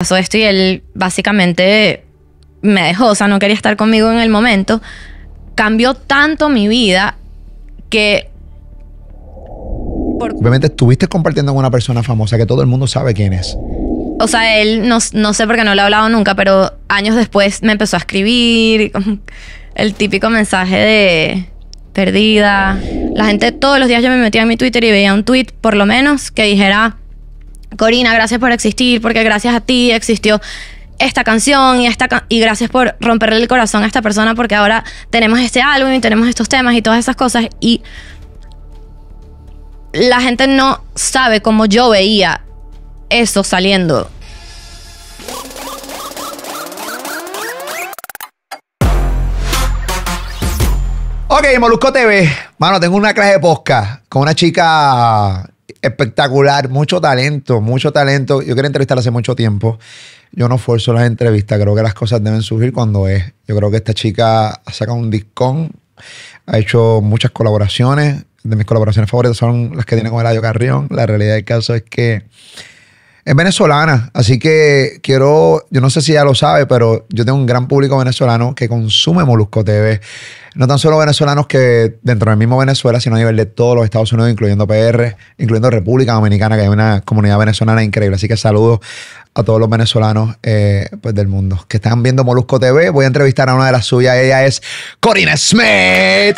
pasó esto y él básicamente me dejó, o sea, no quería estar conmigo en el momento. Cambió tanto mi vida que... Obviamente estuviste compartiendo con una persona famosa que todo el mundo sabe quién es. O sea, él no, no sé por qué no lo he hablado nunca, pero años después me empezó a escribir el típico mensaje de perdida. La gente todos los días yo me metía en mi Twitter y veía un tweet por lo menos que dijera Corina, gracias por existir, porque gracias a ti existió esta canción y, esta y gracias por romperle el corazón a esta persona porque ahora tenemos este álbum y tenemos estos temas y todas esas cosas y la gente no sabe cómo yo veía eso saliendo. Ok, Molusco TV. Mano, tengo una clase de posca con una chica espectacular, mucho talento, mucho talento. Yo quería entrevistarla hace mucho tiempo. Yo no forzo las entrevistas, creo que las cosas deben surgir cuando es. Yo creo que esta chica ha sacado un discón, ha hecho muchas colaboraciones. De mis colaboraciones favoritas son las que tiene con Eladio Carrión. La realidad del caso es que es venezolana, así que quiero, yo no sé si ya lo sabe, pero yo tengo un gran público venezolano que consume Molusco TV. No tan solo venezolanos que dentro del mismo Venezuela, sino a nivel de todos los Estados Unidos, incluyendo PR, incluyendo República Dominicana, que hay una comunidad venezolana increíble. Así que saludos a todos los venezolanos eh, pues del mundo que están viendo Molusco TV. Voy a entrevistar a una de las suyas, ella es Corina Smith.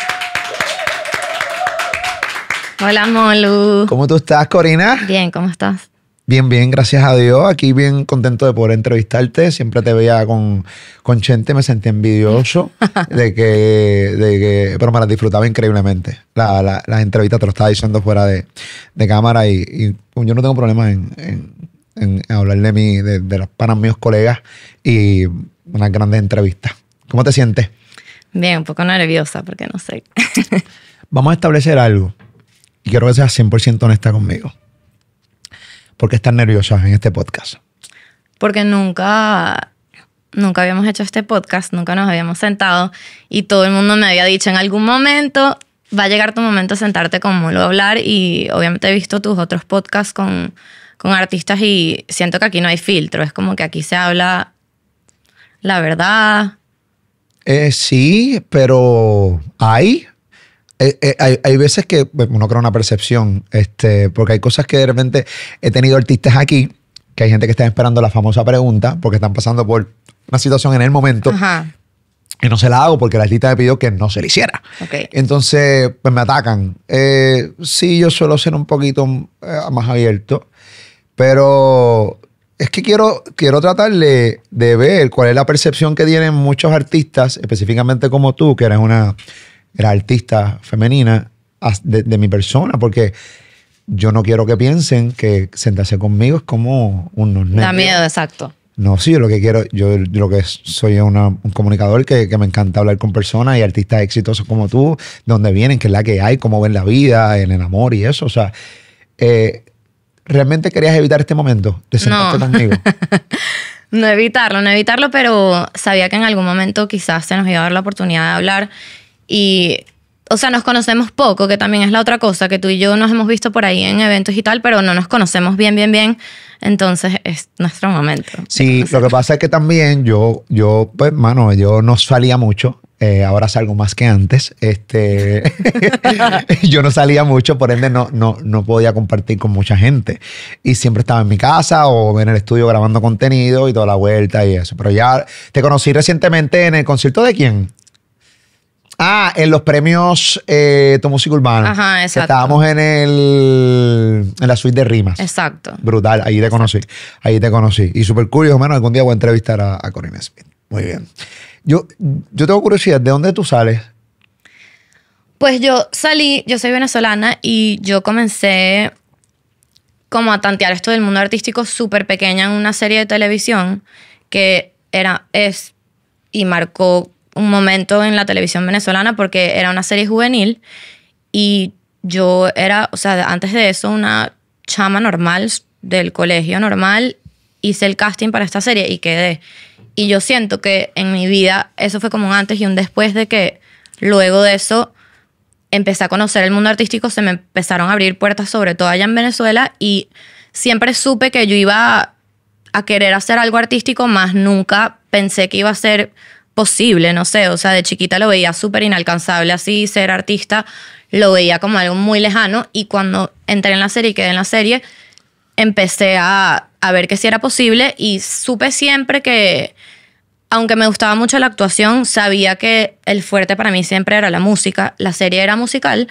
Hola, Molu. ¿Cómo tú estás, Corina? Bien, ¿cómo estás? Bien, bien, gracias a Dios. Aquí bien contento de poder entrevistarte. Siempre te veía con, con Chente, me sentía envidioso de que, pero me las disfrutaba increíblemente. La, las entrevistas te lo estaba diciendo fuera de, cámara y, yo no tengo problemas en, en, hablar de, mí, de, de los colegas y unas grandes entrevistas. ¿Cómo te sientes? Bien, un poco nerviosa porque no sé. Vamos a establecer algo y quiero que seas 100% honesta conmigo. ¿Por qué están nerviosas en este podcast? Porque nunca, nunca habíamos hecho este podcast, nunca nos habíamos sentado y todo el mundo me había dicho en algún momento va a llegar tu momento a sentarte con a hablar y obviamente he visto tus otros podcasts con, artistas y siento que aquí no hay filtro, es como que aquí se habla la verdad. Eh, sí, pero hay, eh, eh, hay, veces que pues, uno crea una percepción, este, porque hay cosas que de repente he tenido artistas aquí, que hay gente que está esperando la famosa pregunta, porque están pasando por una situación en el momento. Y no se la hago porque la artista me pidió que no se la hiciera. Entonces, pues me atacan. Eh, sí, yo suelo ser un poquito más abierto, pero es que quiero, quiero tratar de, ver cuál es la percepción que tienen muchos artistas, específicamente como tú, que eres una era artista femenina de, mi persona, porque yo no quiero que piensen que sentarse conmigo es como un no Da miedo, exacto. No, sí, yo lo que quiero, yo, lo que soy un comunicador que, que, me encanta hablar con personas y artistas exitosos como tú, donde dónde vienen, qué es la que hay, cómo ven la vida, en el amor y eso. O sea, eh, ¿realmente querías evitar este momento de sentarte conmigo? no evitarlo, no evitarlo, pero sabía que en algún momento quizás se nos iba a dar la oportunidad de hablar y o sea, nos conocemos poco, que también es la otra cosa, que tú y yo nos hemos visto por ahí en eventos y tal, pero no nos conocemos bien, bien, bien. Entonces es nuestro momento. Sí, lo que pasa es que también yo, yo, pues, mano, yo no salía mucho. Eh, ahora salgo más que antes. Este, yo no salía mucho, por ende no, no, no podía compartir con mucha gente. Y siempre estaba en mi casa o en el estudio grabando contenido y toda la vuelta y eso. Pero ya te conocí recientemente en el concierto de quién? Ah, en los premios eh, Tu Música Urbana. Ajá, exacto. estábamos en el en la suite de rimas. Exacto. Brutal, ahí te conocí. Ahí te conocí. Y súper curioso, hermano, algún día voy a entrevistar a, Corinne Smith. Muy bien. Yo, yo tengo curiosidad, ¿de dónde tú sales? Pues yo salí, yo soy venezolana y yo comencé como a tantear esto del mundo artístico súper pequeña en una serie de televisión que era, es, y marcó un momento en la televisión venezolana porque era una serie juvenil y yo era, o sea, antes de eso, una chama normal del colegio normal, hice el casting para esta serie y quedé. Y yo siento que en mi vida eso fue como un antes y un después de que luego de eso empecé a conocer el mundo artístico, se me empezaron a abrir puertas, sobre todo allá en Venezuela, y siempre supe que yo iba a, querer hacer algo artístico, más nunca pensé que iba a ser posible, no sé, o sea, de chiquita lo veía súper inalcanzable así, ser artista, lo veía como algo muy lejano y cuando entré en la serie y quedé en la serie, empecé a, ver que si era posible y supe siempre que, aunque me gustaba mucho la actuación, sabía que el fuerte para mí siempre era la música, la serie era musical,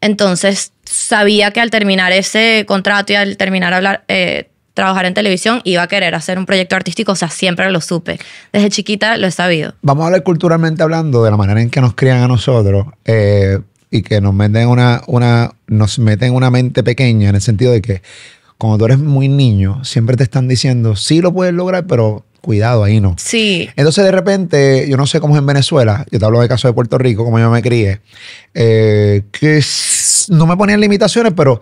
entonces sabía que al terminar ese contrato y al terminar hablar, eh, trabajar en televisión, iba a querer hacer un proyecto artístico, o sea, siempre lo supe. Desde chiquita lo he sabido. Vamos a hablar culturalmente hablando de la manera en que nos crían a nosotros eh, y que nos meten una, una, nos meten una mente pequeña en el sentido de que cuando tú eres muy niño, siempre te están diciendo, sí lo puedes lograr, pero cuidado, ahí no. Sí. Entonces, de repente, yo no sé cómo es en Venezuela, yo te hablo de caso de Puerto Rico, como yo me crié, eh, que no me ponían limitaciones, pero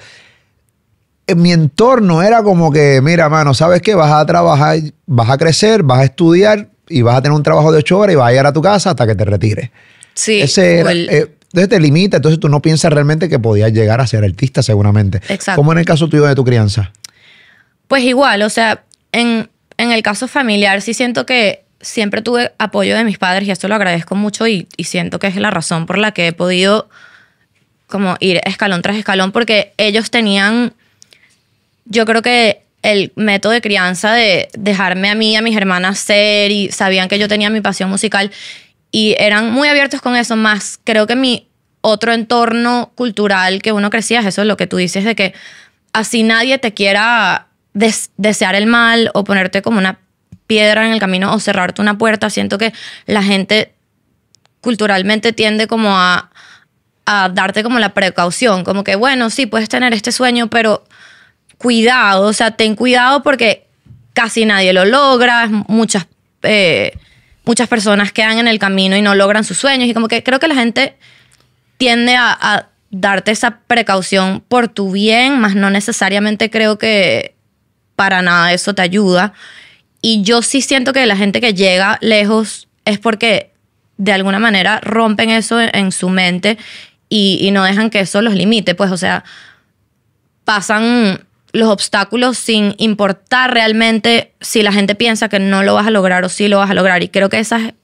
mi entorno era como que, mira, mano, ¿sabes qué? Vas a trabajar, vas a crecer, vas a estudiar y vas a tener un trabajo de ocho horas y vas a ir a tu casa hasta que te retires. Sí. Ese era, eh, entonces te limita, entonces tú no piensas realmente que podías llegar a ser artista seguramente. Exacto. ¿Cómo en el caso tuyo de tu crianza? Pues igual, o sea, en, el caso familiar sí siento que siempre tuve apoyo de mis padres y esto lo agradezco mucho y, y, siento que es la razón por la que he podido como ir escalón tras escalón porque ellos tenían yo creo que el método de crianza de dejarme a mí y a mis hermanas ser y sabían que yo tenía mi pasión musical y eran muy abiertos con eso, más creo que mi otro entorno cultural que uno crecía es eso, lo que tú dices de que así nadie te quiera desear el mal o ponerte como una piedra en el camino o cerrarte una puerta, siento que la gente culturalmente tiende como a, a darte como la precaución, como que bueno, sí, puedes tener este sueño, pero cuidado, o sea, ten cuidado porque casi nadie lo logra, muchas, eh, muchas personas quedan en el camino y no logran sus sueños y como que creo que la gente tiende a, darte esa precaución por tu bien, más no necesariamente creo que para nada eso te ayuda. Y yo sí siento que la gente que llega lejos es porque de alguna manera rompen eso en su mente y, no dejan que eso los limite. Pues, o sea, pasan los obstáculos sin importar realmente si la gente piensa que no lo vas a lograr o si lo vas a lograr. Y creo que esa es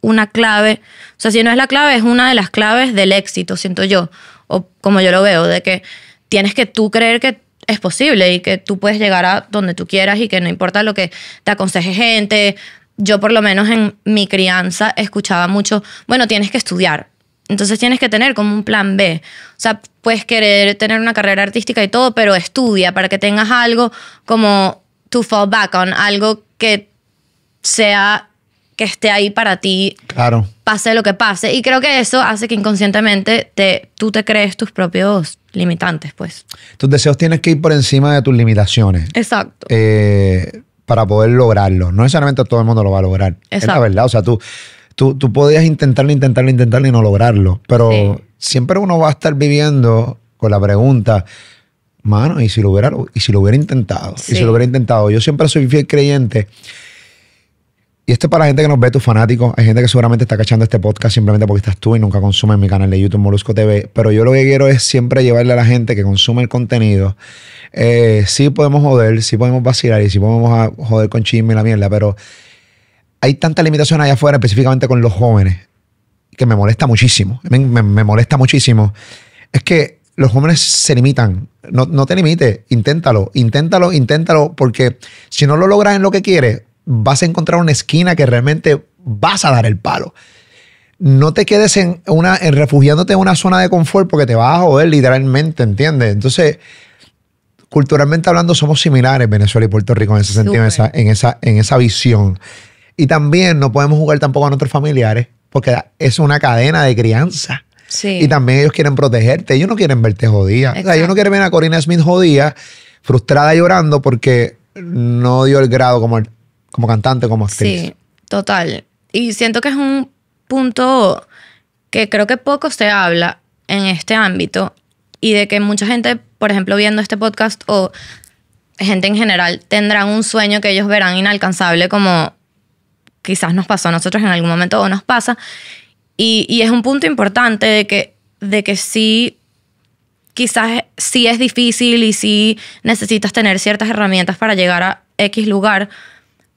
una clave, o sea, si no es la clave, es una de las claves del éxito, siento yo, o como yo lo veo, de que tienes que tú creer que es posible y que tú puedes llegar a donde tú quieras y que no importa lo que te aconseje gente. Yo por lo menos en mi crianza escuchaba mucho, bueno, tienes que estudiar, entonces tienes que tener como un plan B. O sea, puedes querer tener una carrera artística y todo, pero estudia para que tengas algo como to fall back on, algo que sea que esté ahí para ti. Claro. Pase lo que pase. Y creo que eso hace que inconscientemente te, tú te crees tus propios limitantes, pues. Tus deseos tienes que ir por encima de tus limitaciones. Exacto. Eh, para poder lograrlo. No necesariamente todo el mundo lo va a lograr. Exacto. Es la verdad. O sea, tú tú, tú podías intentarlo, intentarlo, intentarlo y no lograrlo. Pero siempre uno va a estar viviendo con la pregunta, mano, ¿y si lo hubiera, y si lo hubiera intentado? lo hubiera intentado? Yo siempre soy fiel creyente. Y esto es para la gente que nos ve, tus fanático, Hay gente que seguramente está cachando este podcast simplemente porque estás tú y nunca consume mi canal de YouTube Molusco TV. Pero yo lo que quiero es siempre llevarle a la gente que consume el contenido. si eh, sí podemos joder, sí podemos vacilar y sí podemos ah, joder con chisme y la mierda, pero hay tanta limitación allá afuera, específicamente con los jóvenes, que me molesta muchísimo. Me, molesta muchísimo. Es que los jóvenes se limitan. No, te limites, inténtalo, inténtalo, inténtalo, porque si no lo logras en lo que quieres, vas a encontrar una esquina que realmente vas a dar el palo. No te quedes en una, en refugiándote en una zona de confort porque te vas a joder literalmente, ¿entiendes? Entonces, culturalmente hablando, somos similares Venezuela y Puerto Rico en ese sentido, esa, en, esa, en esa visión. Y también no podemos jugar tampoco a nuestros familiares, porque es una cadena de crianza. Sí. Y también ellos quieren protegerte, ellos no quieren verte jodida. ellos no quieren ver a Corina Smith jodida, frustrada y llorando porque no dio el grado como, como cantante, como actriz. Sí, total. Y siento que es un punto que creo que poco se habla en este ámbito y de que mucha gente, por ejemplo, viendo este podcast o gente en general, tendrán un sueño que ellos verán inalcanzable como quizás nos pasó a nosotros en algún momento o nos pasa. Y, es un punto importante de que, de que sí, quizás sí es difícil y sí necesitas tener ciertas herramientas para llegar a X lugar,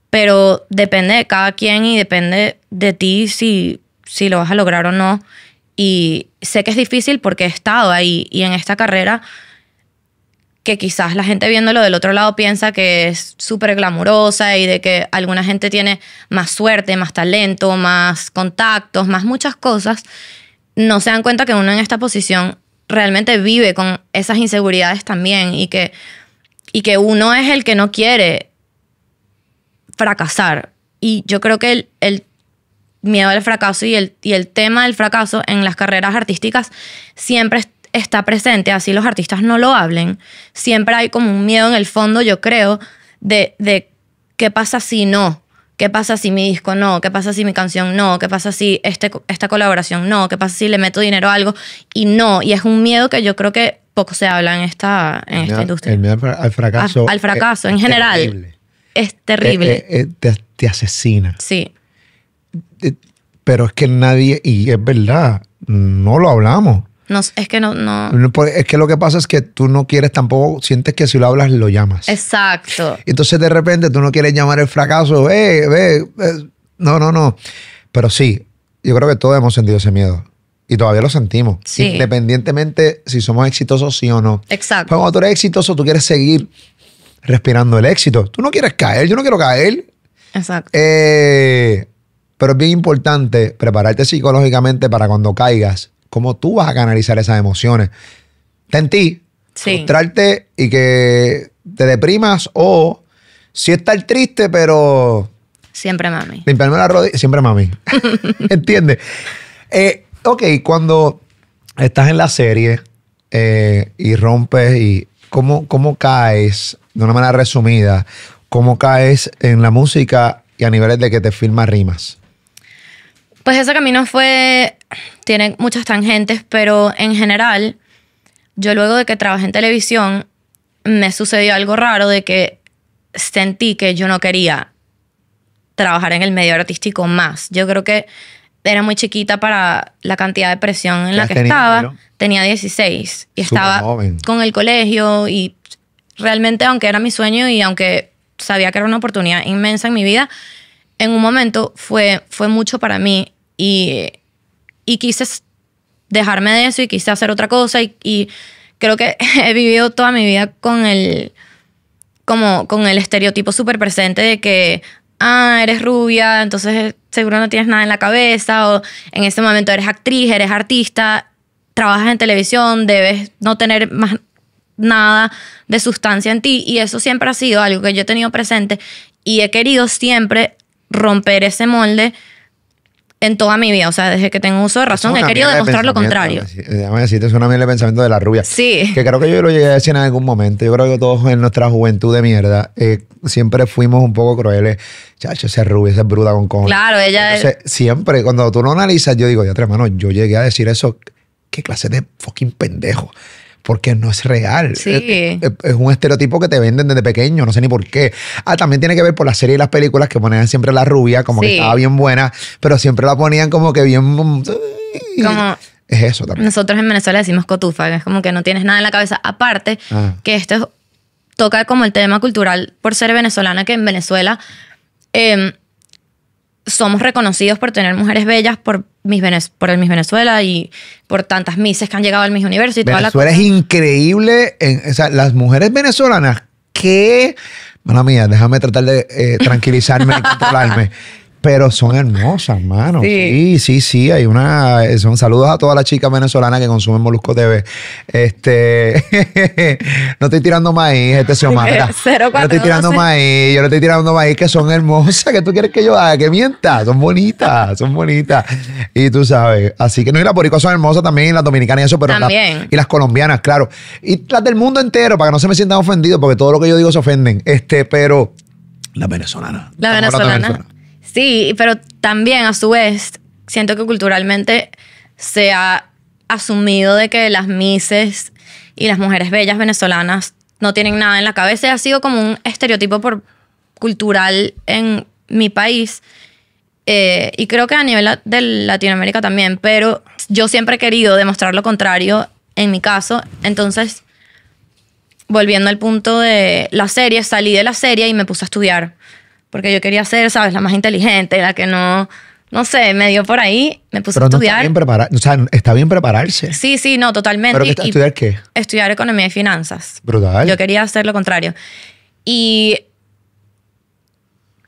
pero depende de cada quien y depende de ti si, si lo vas a lograr o no. Y sé que es difícil porque he estado ahí y en esta carrera que quizás la gente viéndolo del otro lado piensa que es súper glamurosa y de que alguna gente tiene más suerte, más talento, más contactos, más muchas cosas, no se dan cuenta que uno en esta posición realmente vive con esas inseguridades también y que, y que uno es el que no quiere fracasar. Y yo creo que el, miedo al fracaso y el, y el tema del fracaso en las carreras artísticas siempre está está presente, así los artistas no lo hablen, siempre hay como un miedo en el fondo, yo creo, de, qué pasa si no, ¿Qué pasa si mi disco no? ¿Qué pasa si mi canción no? ¿Qué pasa si este, esta colaboración no? ¿Qué pasa si le meto dinero a algo? Y no, y es un miedo que yo creo que poco se habla en esta, en esta industria. El miedo al fracaso. al fracaso, en general. Terrible. Es eh, terrible. Eh, eh, te, asesina. Sí. pero es que nadie, y es verdad, no lo hablamos. No, es que no, no, Es que lo que pasa es que tú no quieres tampoco, sientes que si lo hablas lo llamas. Exacto. Y entonces de repente tú no quieres llamar el fracaso, eh, ve eh, no, no, no. Pero sí, yo creo que todos hemos sentido ese miedo. Y todavía lo sentimos. Independientemente si somos exitosos, sí o no. Exacto. cuando tú eres exitoso, tú quieres seguir respirando el éxito. Tú no quieres caer, yo no quiero caer. Exacto. Eh, pero es bien importante prepararte psicológicamente para cuando caigas cómo tú vas a canalizar esas emociones. Está en ti. Sí. y que te deprimas o si estar triste, pero... Siempre mami. Limpiarme la rodilla. Siempre mami. ¿Entiendes? Eh, ok, cuando estás en la serie eh, y rompes y... ¿cómo, ¿Cómo caes, de una manera resumida, cómo caes en la música y a niveles de que te firmas rimas? Pues ese camino fue tiene muchas tangentes, pero en general, yo luego de que trabajé en televisión, me sucedió algo raro de que sentí que yo no quería trabajar en el medio artístico más. Yo creo que era muy chiquita para la cantidad de presión en la que estaba. Tenía 16 y estaba con el colegio y realmente aunque era mi sueño y aunque sabía que era una oportunidad inmensa en mi vida, en un momento fue, fue mucho para mí y y quise dejarme de eso y quise hacer otra cosa y, creo que he vivido toda mi vida con el, como, con el estereotipo súper presente de que, ah, eres rubia, entonces seguro no tienes nada en la cabeza o en ese momento eres actriz, eres artista, trabajas en televisión, debes no tener más nada de sustancia en ti y eso siempre ha sido algo que yo he tenido presente y he querido siempre romper ese molde en toda mi vida. O sea, desde que tengo uso de razón, he querido demostrar lo contrario. Déjame decirte, es una el de pensamiento de la rubia. Sí. Que creo que yo lo llegué a decir en algún momento. Yo creo que todos en nuestra juventud de mierda eh, siempre fuimos un poco crueles. Chacho, esa rubia, esa bruda bruta con con. Claro, ella Siempre, cuando tú lo analizas, yo digo, ya, hermano, yo llegué a decir eso. ¿Qué clase de fucking pendejo? porque no es real. Sí. Es, un estereotipo que te venden desde pequeño, no sé ni por qué. Ah, también tiene que ver por la serie y las películas que ponían siempre la rubia, como que estaba bien buena, pero siempre la ponían como que bien... Mm, es eso también. Nosotros en Venezuela decimos cotufa, que es como que no tienes nada en la cabeza. Aparte, ah. que esto toca como el tema cultural por ser venezolana, que en Venezuela... Eh, somos reconocidos por tener mujeres bellas por mis por el Miss Venezuela y por tantas mises que han llegado al Miss Universo y toda Venezuela la es increíble, en, las mujeres venezolanas qué... mala mía, déjame tratar de eh, tranquilizarme y controlarme. Pero son hermosas, mano. Sí. sí, sí, Hay una. Eh, son saludos a todas las chicas venezolanas que consumen Molusco TV. Este. no estoy tirando maíz, este se No estoy tirando maíz, yo no estoy tirando maíz, que son hermosas. que tú quieres que yo haga? Que mienta. Son bonitas, son bonitas. Y tú sabes. Así que no, y las boricuas son hermosas también, las dominicanas y eso, pero. También. Las, y las colombianas, claro. Y las del mundo entero, para que no se me sientan ofendidos, porque todo lo que yo digo se ofenden. Este, pero. Las venezolanas. La venezolana. Sí, pero también a su vez siento que culturalmente se ha asumido de que las mises y las mujeres bellas venezolanas no tienen nada en la cabeza. Ha sido como un estereotipo por cultural en mi país. Eh, y creo que a nivel de Latinoamérica también, pero yo siempre he querido demostrar lo contrario en mi caso. Entonces, volviendo al punto de la serie, salí de la serie y me puse a estudiar porque yo quería ser, ¿sabes? La más inteligente, la que no, no sé, me dio por ahí, me puse a estudiar. está bien o sea, está bien prepararse. Sí, sí, no, totalmente. ¿Pero estudiar qué? Estudiar economía y finanzas. Brutal. Yo quería hacer lo contrario. Y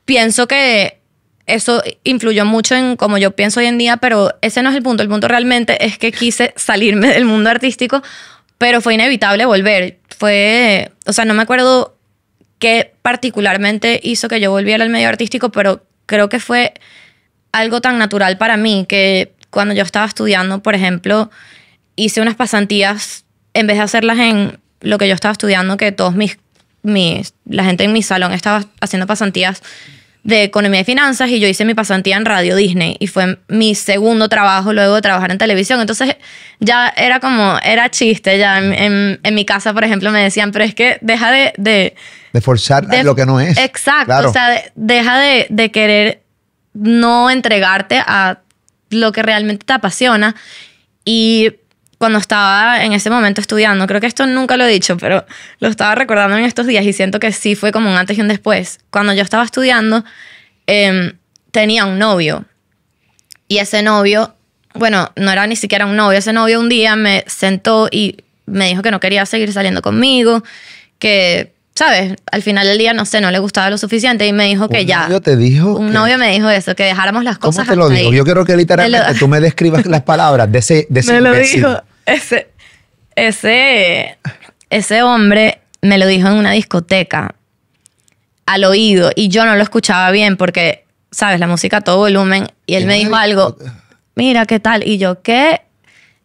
pienso que eso influyó mucho en cómo yo pienso hoy en día, pero ese no es el punto. El punto realmente es que quise salirme del mundo artístico, pero fue inevitable volver. Fue, o sea, no me acuerdo que particularmente hizo que yo volviera al medio artístico, pero creo que fue algo tan natural para mí que cuando yo estaba estudiando, por ejemplo, hice unas pasantías, en vez de hacerlas en lo que yo estaba estudiando, que todos mis, mis la gente en mi salón estaba haciendo pasantías de economía y finanzas y yo hice mi pasantía en Radio Disney y fue mi segundo trabajo luego de trabajar en televisión. Entonces ya era como, era chiste, ya en, mi casa, por ejemplo, me decían, pero es que deja de de forzar lo que no es. Exacto. O sea, deja de, querer no entregarte a lo que realmente te apasiona. Y cuando estaba en ese momento estudiando, creo que esto nunca lo he dicho, pero lo estaba recordando en estos días y siento que sí fue como un antes y un después. Cuando yo estaba estudiando, em, tenía un novio. Y ese novio, bueno, no era ni siquiera un novio, ese novio un día me sentó y me dijo que no quería seguir saliendo conmigo, que ¿sabes? Al final del día, no sé, no le gustaba lo suficiente y me dijo que ya. ¿Un novio te dijo? Un novio me dijo eso, que dejáramos las cosas. ¿Cómo te lo dijo? Yo quiero que literalmente tú me describas las palabras de ese. me lo dijo. Ese, ese, ese hombre me lo dijo en una discoteca al oído y yo no lo escuchaba bien porque, ¿sabes? La música a todo volumen y él me dijo algo, mira, ¿qué tal? Y yo, ¿qué?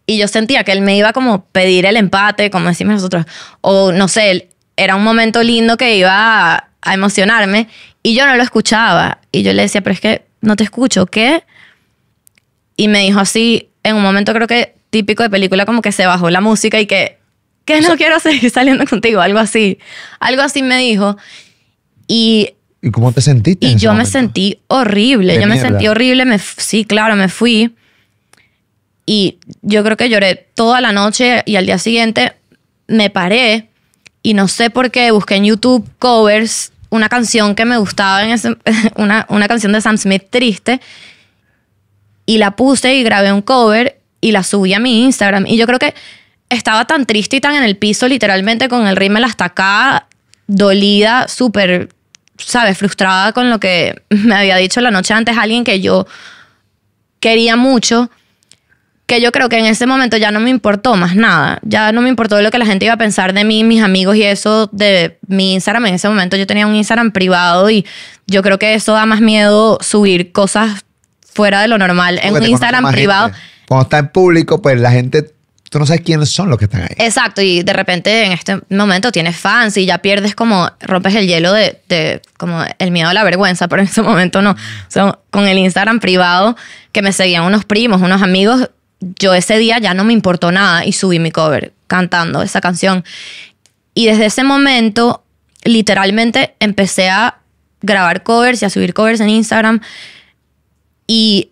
Y yo sentía que él me iba como pedir el empate, como decimos nosotros, o no sé, era un momento lindo que iba a, emocionarme y yo no lo escuchaba. Y yo le decía, pero es que no te escucho, ¿qué? Y me dijo así, en un momento creo que típico de película, como que se bajó la música y que, no quiero seguir saliendo contigo, algo así. Algo así me dijo. Y... cómo te sentiste? Y yo me sentí horrible, yo me sentí horrible, me, sí, claro, me fui. Y yo creo que lloré toda la noche y al día siguiente me paré y no sé por qué busqué en YouTube covers, una canción que me gustaba, en ese, una, canción de Sam Smith triste, y la puse y grabé un cover y la subí a mi Instagram. Y yo creo que estaba tan triste y tan en el piso, literalmente con el ritmo la acá, dolida, súper, ¿sabes? Frustrada con lo que me había dicho la noche antes alguien que yo quería mucho que yo creo que en ese momento ya no me importó más nada. Ya no me importó lo que la gente iba a pensar de mí, mis amigos y eso de mi Instagram. En ese momento yo tenía un Instagram privado y yo creo que eso da más miedo subir cosas fuera de lo normal en un Instagram privado. Cuando está en público, pues la gente tú no sabes quiénes son los que están ahí. Exacto, y de repente en este momento tienes fans y ya pierdes como, rompes el hielo de, como el miedo a la vergüenza, pero en ese momento no. Mm. O con el Instagram privado que me seguían unos primos, unos amigos, yo ese día ya no me importó nada y subí mi cover cantando esa canción. Y desde ese momento, literalmente, empecé a grabar covers y a subir covers en Instagram. Y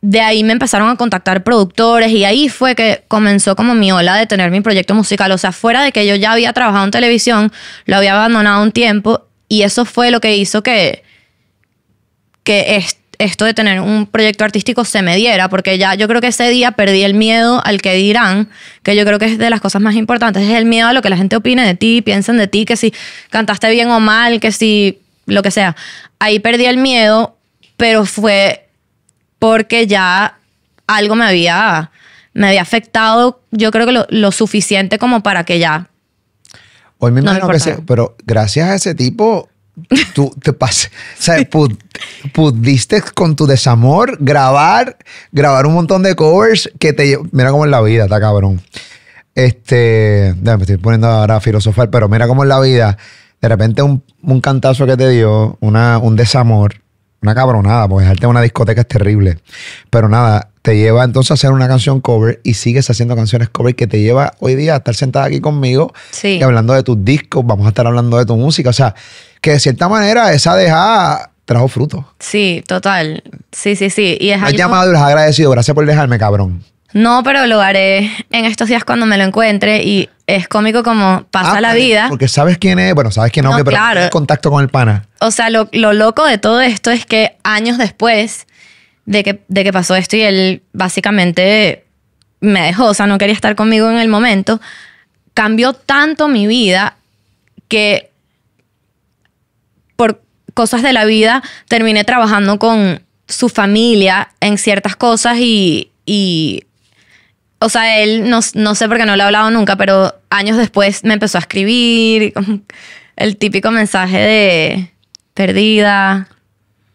de ahí me empezaron a contactar productores y ahí fue que comenzó como mi ola de tener mi proyecto musical. O sea, fuera de que yo ya había trabajado en televisión, lo había abandonado un tiempo y eso fue lo que hizo que, que esto de tener un proyecto artístico se me diera, porque ya yo creo que ese día perdí el miedo al que dirán, que yo creo que es de las cosas más importantes, es el miedo a lo que la gente opine de ti, piensen de ti, que si cantaste bien o mal, que si lo que sea. Ahí perdí el miedo, pero fue porque ya algo me había, me había afectado, yo creo que lo, suficiente como para que ya Hoy me imagino que se, pero gracias a ese tipo tú te pasas. pudiste con tu desamor grabar, grabar un montón de covers que te Mira cómo es la vida, está cabrón. Este, me estoy poniendo ahora a filosofar, pero mira cómo es la vida. De repente un, un cantazo que te dio, una, un desamor, una cabronada, porque dejarte en una discoteca es terrible. Pero nada, te lleva entonces a hacer una canción cover y sigues haciendo canciones cover que te lleva hoy día a estar sentada aquí conmigo y hablando de tus discos, vamos a estar hablando de tu música. O sea, que de cierta manera esa deja trajo fruto. Sí, total. Sí, sí, sí. Y es llamado y les has agradecido. Gracias por dejarme, cabrón. No, pero lo haré en estos días cuando me lo encuentre y es cómico como pasa ah, la vida. Porque sabes quién es, bueno, sabes quién no, no pero el contacto con el pana. O sea, lo, loco de todo esto es que años después de que, de que pasó esto y él básicamente me dejó, o sea, no quería estar conmigo en el momento, cambió tanto mi vida que por cosas de la vida, terminé trabajando con su familia en ciertas cosas y, o sea, él, no, sé por qué no le he hablado nunca, pero años después me empezó a escribir el típico mensaje de perdida,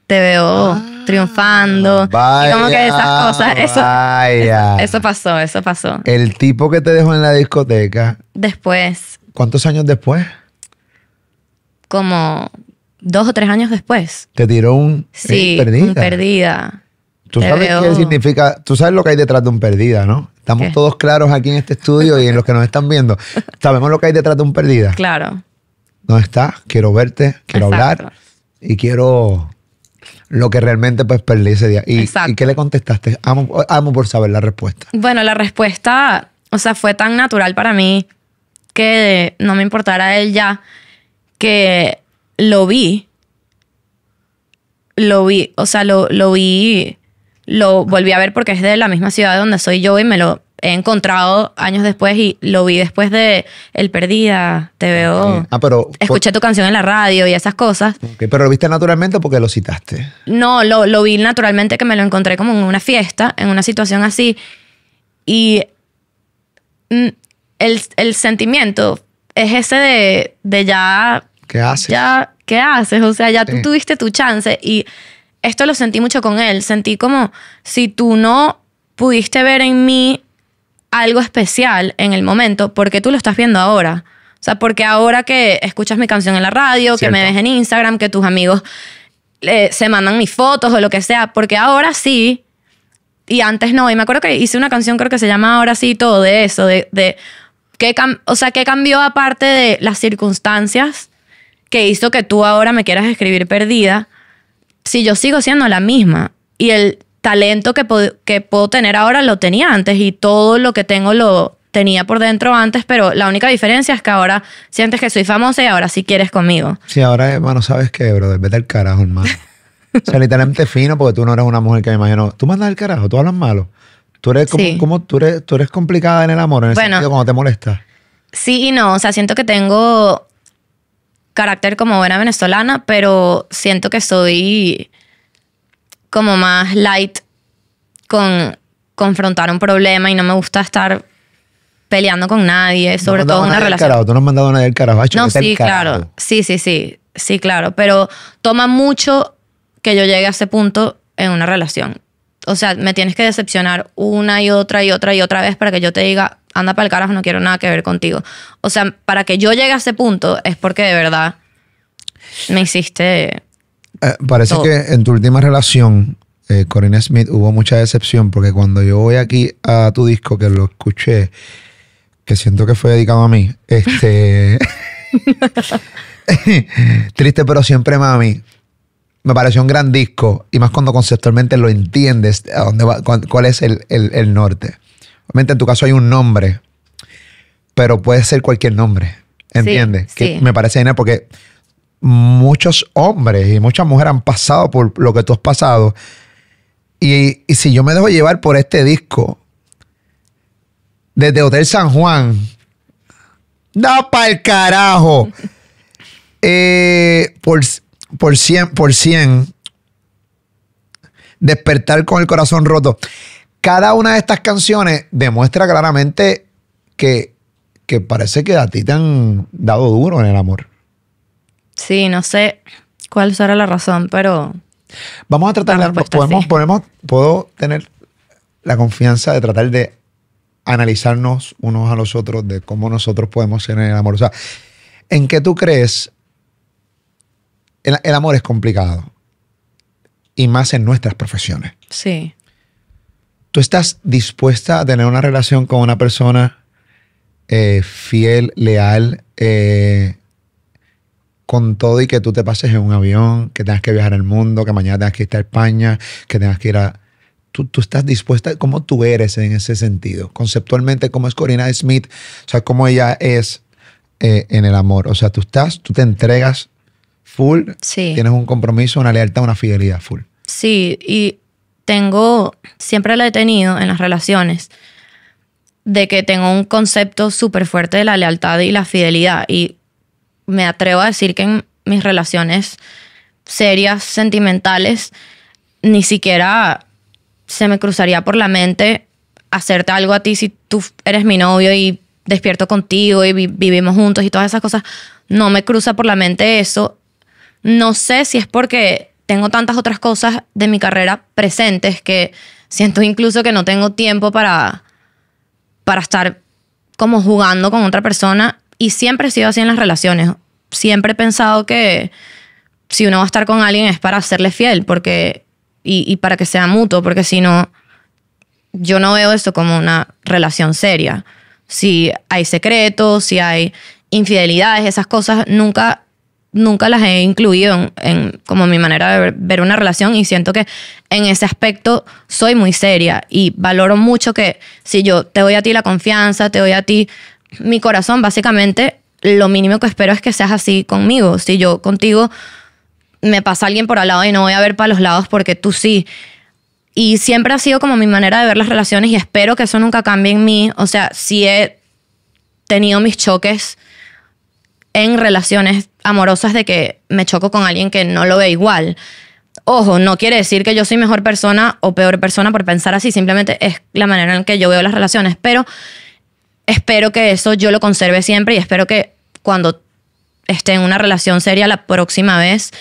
te veo ah. triunfando. Vaya, y como que esas cosas, eso, pasó, eso pasó. El tipo que te dejó en la discoteca. Después. ¿Cuántos años después? Como dos o tres años después. Te tiró un, eh, sí, perdida. Tú sabes qué significa, tú sabes lo que hay detrás de un perdida, ¿no? Estamos todos claros aquí en este estudio y en los que nos están viendo. Sabemos lo que hay detrás de un perdida. Claro. ¿Dónde estás? Quiero verte, quiero hablar y quiero lo que realmente pues perdí ese día. ¿Y, ¿y qué le contestaste? Amo, amo por saber la respuesta. Bueno, la respuesta, o sea, fue tan natural para mí que no me importara él ya que lo vi. Lo vi, o sea, lo, vi, lo volví a ver porque es de la misma ciudad donde soy yo y me lo he encontrado años después y lo vi después de El Perdida, te veo. Ah, pero. Escuché tu canción en la radio y esas cosas. pero lo viste naturalmente porque lo citaste. No, lo, vi naturalmente que me lo encontré como en una fiesta, en una situación así. Y mm, el, sentimiento es ese de, de ya ¿Qué haces? Ya, ¿qué haces? O sea, ya tú tuviste tu chance y esto lo sentí mucho con él. Sentí como si tú no pudiste ver en mí algo especial en el momento, porque tú lo estás viendo ahora. O sea, porque ahora que escuchas mi canción en la radio, que me ves en Instagram, que tus amigos eh, se mandan mis fotos o lo que sea, porque ahora sí, y antes no. Y me acuerdo que hice una canción, creo que se llama Ahora sí, todo de eso, de, de qué o sea, qué cambió aparte de las circunstancias que hizo que tú ahora me quieras escribir perdida, si yo sigo siendo la misma y el talento que, que puedo tener ahora lo tenía antes y todo lo que tengo lo tenía por dentro antes, pero la única diferencia es que ahora sientes que soy famosa y ahora sí quieres conmigo. Sí, ahora, hermano, ¿sabes qué, bro? Vete al carajo, hermano. o sea, literalmente fino porque tú no eres una mujer que me imagino, tú mandas al carajo, tú hablas malo. Tú eres, como, tú eres, tú eres complicada en el amor, en el sentido cuando te molesta. Sí y no, o sea, siento que tengo carácter como buena venezolana, pero siento que soy como más light con confrontar un problema y no me gusta estar peleando con nadie, sobre todo en una relación. Carajo, tú no has mandado a nadie el carajo. No, sí, claro. Sí, sí, sí. Sí, claro. Pero toma mucho que yo llegue a ese punto en una relación o sea, me tienes que decepcionar una y otra y otra y otra vez para que yo te diga, anda para el carajo, no quiero nada que ver contigo. O sea, para que yo llegue a ese punto es porque de verdad me hiciste... Eh, parece que en tu última relación, eh, Corinne Smith, hubo mucha decepción porque cuando yo voy aquí a tu disco, que lo escuché, que siento que fue dedicado a mí, este... Triste pero siempre mami me pareció un gran disco, y más cuando conceptualmente lo entiendes, dónde cuál es el, norte. Obviamente en tu caso hay un nombre, pero puede ser cualquier nombre, ¿entiendes? que me parece genial porque muchos hombres y muchas mujeres han pasado por lo que tú has pasado, y, si yo me dejo llevar por este disco, desde Hotel San Juan, ¡no para el carajo. Eh, por, por 100, por cien, despertar con el corazón roto. Cada una de estas canciones demuestra claramente que, parece que a ti te han dado duro en el amor. Sí, no sé cuál será la razón, pero... Vamos a tratar, podemos, podemos, puedo tener la confianza de tratar de analizarnos unos a los otros, de cómo nosotros podemos ser en el amor. O sea, ¿en qué tú crees el, amor es complicado. Y más en nuestras profesiones. Sí. ¿Tú estás dispuesta a tener una relación con una persona eh, fiel, leal, eh, con todo y que tú te pases en un avión, que tengas que viajar al mundo, que mañana tengas que ir a España, que tengas que ir a... Tú, tú estás dispuesta, ¿cómo tú eres en ese sentido? Conceptualmente, como es Corina Smith? O sea, ¿cómo ella es eh, en el amor? O sea, tú estás, tú te entregas full. Tienes un compromiso, una lealtad, una fidelidad full. Sí, y tengo, siempre la he tenido en las relaciones, de que tengo un concepto súper fuerte de la lealtad y la fidelidad. Y me atrevo a decir que en mis relaciones serias, sentimentales, ni siquiera se me cruzaría por la mente hacerte algo a ti si tú eres mi novio y despierto contigo y vivimos juntos y todas esas cosas. No me cruza por la mente eso no sé si es porque tengo tantas otras cosas de mi carrera presentes que siento incluso que no tengo tiempo para, para estar como jugando con otra persona. Y siempre he sido así en las relaciones. Siempre he pensado que si uno va a estar con alguien es para hacerle fiel porque, y, para que sea mutuo, porque si no, yo no veo esto como una relación seria. Si hay secretos, si hay infidelidades, esas cosas nunca nunca las he incluido en, como mi manera de ver, ver una relación y siento que en ese aspecto soy muy seria y valoro mucho que si yo te doy a ti la confianza, te doy a ti mi corazón, básicamente lo mínimo que espero es que seas así conmigo. Si yo contigo me pasa alguien por al lado y no voy a ver para los lados porque tú sí. Y siempre ha sido como mi manera de ver las relaciones y espero que eso nunca cambie en mí. O sea, si he tenido mis choques en relaciones amorosas de que me choco con alguien que no lo ve igual. Ojo, no quiere decir que yo soy mejor persona o peor persona por pensar así, simplemente es la manera en que yo veo las relaciones, pero espero que eso yo lo conserve siempre y espero que cuando esté en una relación seria la próxima vez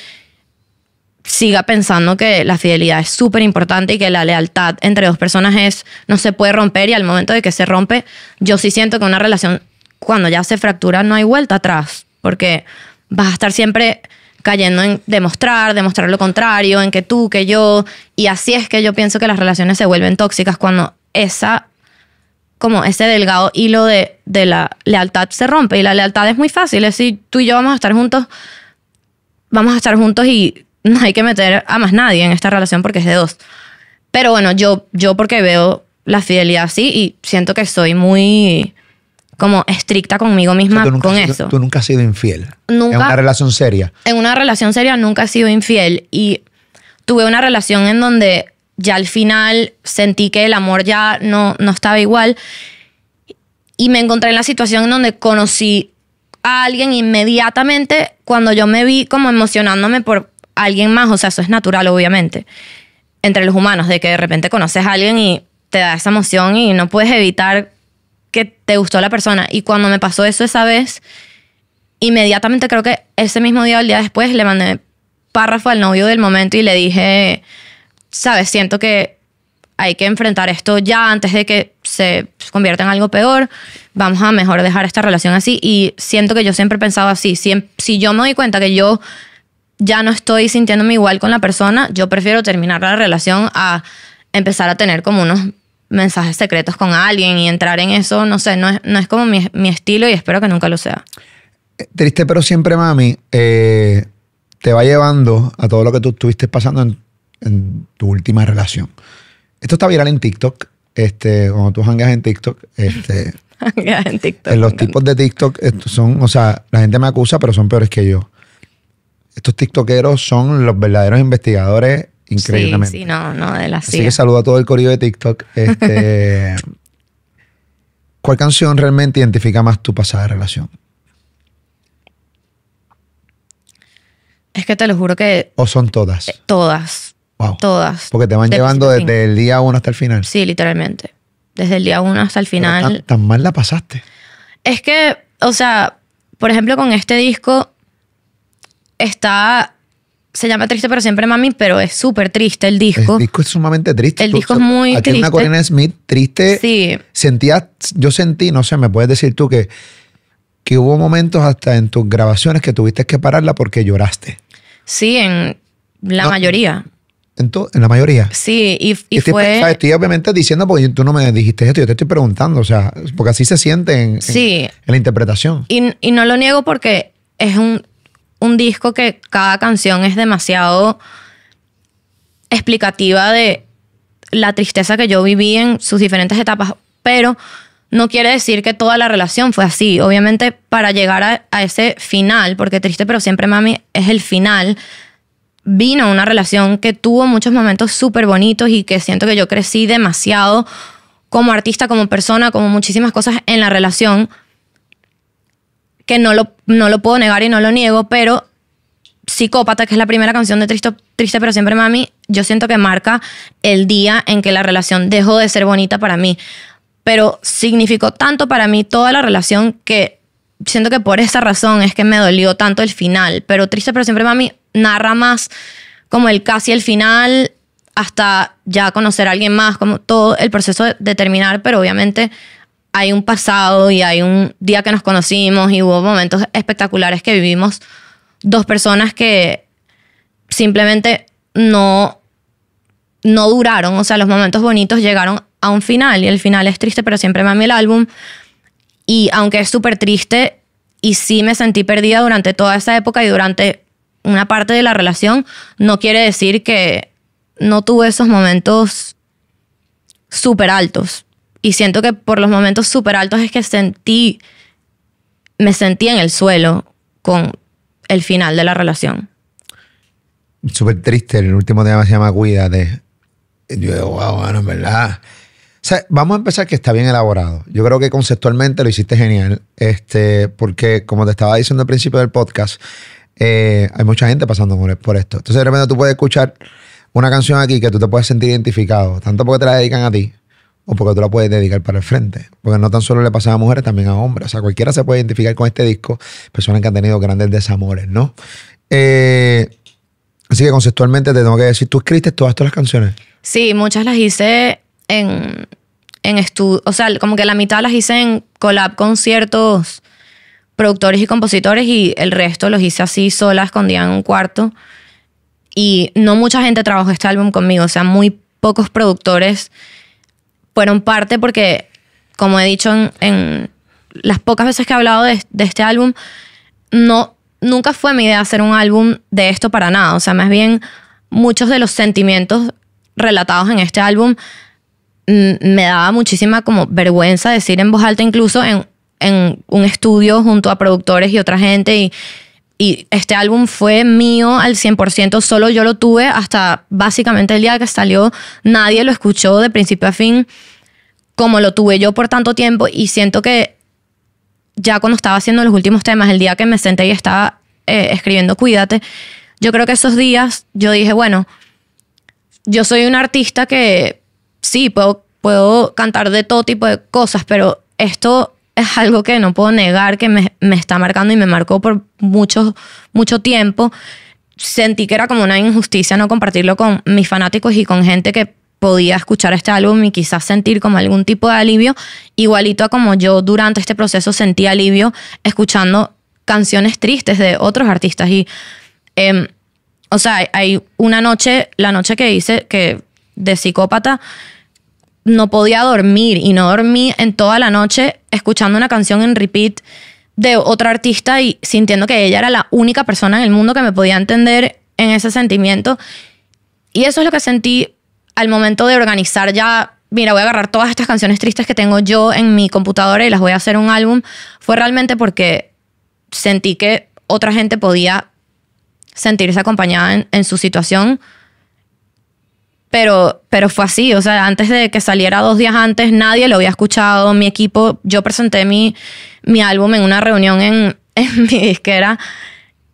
siga pensando que la fidelidad es súper importante y que la lealtad entre dos personas es no se puede romper y al momento de que se rompe yo sí siento que una relación cuando ya se fractura no hay vuelta atrás porque vas a estar siempre cayendo en demostrar, demostrar lo contrario, en que tú, que yo, y así es que yo pienso que las relaciones se vuelven tóxicas cuando esa como ese delgado hilo de, la lealtad se rompe. Y la lealtad es muy fácil. Es decir, tú y yo vamos a estar juntos, vamos a estar juntos y no hay que meter a más nadie en esta relación porque es de dos. Pero bueno, yo, yo porque veo la fidelidad así y siento que soy muy como estricta conmigo misma con eso. Tú nunca has sido infiel. En una relación seria. En una relación seria nunca he sido infiel y tuve una relación en donde ya al final sentí que el amor ya no, no estaba igual y me encontré en la situación en donde conocí a alguien inmediatamente cuando yo me vi como emocionándome por alguien más, o sea, eso es natural obviamente, entre los humanos, de que de repente conoces a alguien y te da esa emoción y no puedes evitar que te gustó la persona. Y cuando me pasó eso esa vez, inmediatamente creo que ese mismo día o el día después le mandé párrafo al novio del momento y le dije, sabes, siento que hay que enfrentar esto ya antes de que se convierta en algo peor. Vamos a mejor dejar esta relación así. Y siento que yo siempre he pensado así. Si, si yo me doy cuenta que yo ya no estoy sintiéndome igual con la persona, yo prefiero terminar la relación a empezar a tener como unos mensajes secretos con alguien y entrar en eso, no sé, no es, como mi, estilo y espero que nunca lo sea. Eh, triste pero siempre, mami, eh, te va llevando a todo lo que tú estuviste pasando en, tu última relación. Esto está viral en TikTok, este, cuando tú hangas en TikTok, este... en TikTok. En los tipos de TikTok son, o sea, la gente me acusa, pero son peores que yo. Estos TikTokeros son los verdaderos investigadores increíblemente. Sí, sí, no, no, de la Así que saludo a todo el corillo de TikTok. Este, ¿Cuál canción realmente identifica más tu pasada relación? Es que te lo juro que... ¿O son todas? Eh, todas. Todas. Porque te van llevando desde el día uno hasta el final. Sí, literalmente. Desde el día uno hasta el final. Tan, tan, mal la pasaste. Es que, o sea, por ejemplo, con este disco está se llama Triste pero siempre mami, pero es súper triste el disco. El disco es sumamente triste. El disco es muy triste. Aquí una Corina Smith triste. Sí. Sentía, yo sentí, no sé, me puedes decir tú que, que hubo momentos hasta en tus grabaciones que tuviste que pararla porque lloraste. Sí, en la mayoría. En, la mayoría. Sí, y, fue... Estoy obviamente diciendo porque tú no me dijiste esto, yo te estoy preguntando, o sea, porque así se siente en, la interpretación. y no lo niego porque es un un disco que cada canción es demasiado explicativa de la tristeza que yo viví en sus diferentes etapas, pero no quiere decir que toda la relación fue así. Obviamente para llegar a, ese final, porque triste pero siempre mami es el final, vino una relación que tuvo muchos momentos súper bonitos y que siento que yo crecí demasiado como artista, como persona, como muchísimas cosas en la relación, que no lo, no lo puedo negar y no lo niego, pero Psicópata, que es la primera canción de Triste, Triste pero siempre Mami, yo siento que marca el día en que la relación dejó de ser bonita para mí. Pero significó tanto para mí toda la relación que siento que por esta razón es que me dolió tanto el final. Pero Triste pero siempre Mami narra más como el casi el final hasta ya conocer a alguien más, como todo el proceso de terminar, pero obviamente hay un pasado y hay un día que nos conocimos y hubo momentos espectaculares que vivimos dos personas que simplemente no no duraron, o sea, los momentos bonitos llegaron a un final y el final es triste, pero siempre me el álbum y aunque es súper triste y sí me sentí perdida durante toda esa época y durante una parte de la relación, no quiere decir que no tuve esos momentos súper altos y siento que por los momentos súper altos es que sentí, me sentí en el suelo con el final de la relación. Súper triste, el último tema se llama Cuídate. de yo digo, wow, bueno, verdad. O sea, vamos a empezar que está bien elaborado. Yo creo que conceptualmente lo hiciste genial, este, porque como te estaba diciendo al principio del podcast, eh, hay mucha gente pasando por esto. Entonces de repente tú puedes escuchar una canción aquí que tú te puedes sentir identificado, tanto porque te la dedican a ti, o porque tú la puedes dedicar para el frente. Porque no tan solo le pasa a mujeres, también a hombres. O sea, cualquiera se puede identificar con este disco, personas que han tenido grandes desamores, ¿no? Eh, así que conceptualmente te tengo que decir, ¿tú escribiste todas, estas canciones? Sí, muchas las hice en, en estudio, o sea, como que la mitad las hice en collab con ciertos productores y compositores y el resto los hice así sola, escondida en un cuarto. Y no mucha gente trabajó este álbum conmigo, o sea, muy pocos productores fueron parte porque, como he dicho en, las pocas veces que he hablado de, este álbum, no, nunca fue mi idea hacer un álbum de esto para nada. O sea, más bien muchos de los sentimientos relatados en este álbum mm, me daba muchísima como vergüenza decir en voz alta incluso en, en un estudio junto a productores y otra gente y y este álbum fue mío al 100%, solo yo lo tuve hasta básicamente el día que salió, nadie lo escuchó de principio a fin como lo tuve yo por tanto tiempo y siento que ya cuando estaba haciendo los últimos temas, el día que me senté y estaba eh, escribiendo Cuídate, yo creo que esos días yo dije, bueno, yo soy un artista que sí, puedo, puedo cantar de todo tipo de cosas, pero esto es algo que no puedo negar que me, está marcando y me marcó por mucho, mucho tiempo. Sentí que era como una injusticia no compartirlo con mis fanáticos y con gente que podía escuchar este álbum y quizás sentir como algún tipo de alivio, igualito a como yo durante este proceso sentí alivio escuchando canciones tristes de otros artistas. Y, em, o sea, hay una noche, la noche que hice, que de psicópata, no podía dormir y no dormí en toda la noche escuchando una canción en repeat de otra artista y sintiendo que ella era la única persona en el mundo que me podía entender en ese sentimiento. Y eso es lo que sentí al momento de organizar ya, mira, voy a agarrar todas estas canciones tristes que tengo yo en mi computadora y las voy a hacer un álbum, fue realmente porque sentí que otra gente podía sentirse acompañada en, su situación pero, fue así, o sea, antes de que saliera dos días antes, nadie lo había escuchado, mi equipo, yo presenté mi, mi álbum en una reunión en, mi disquera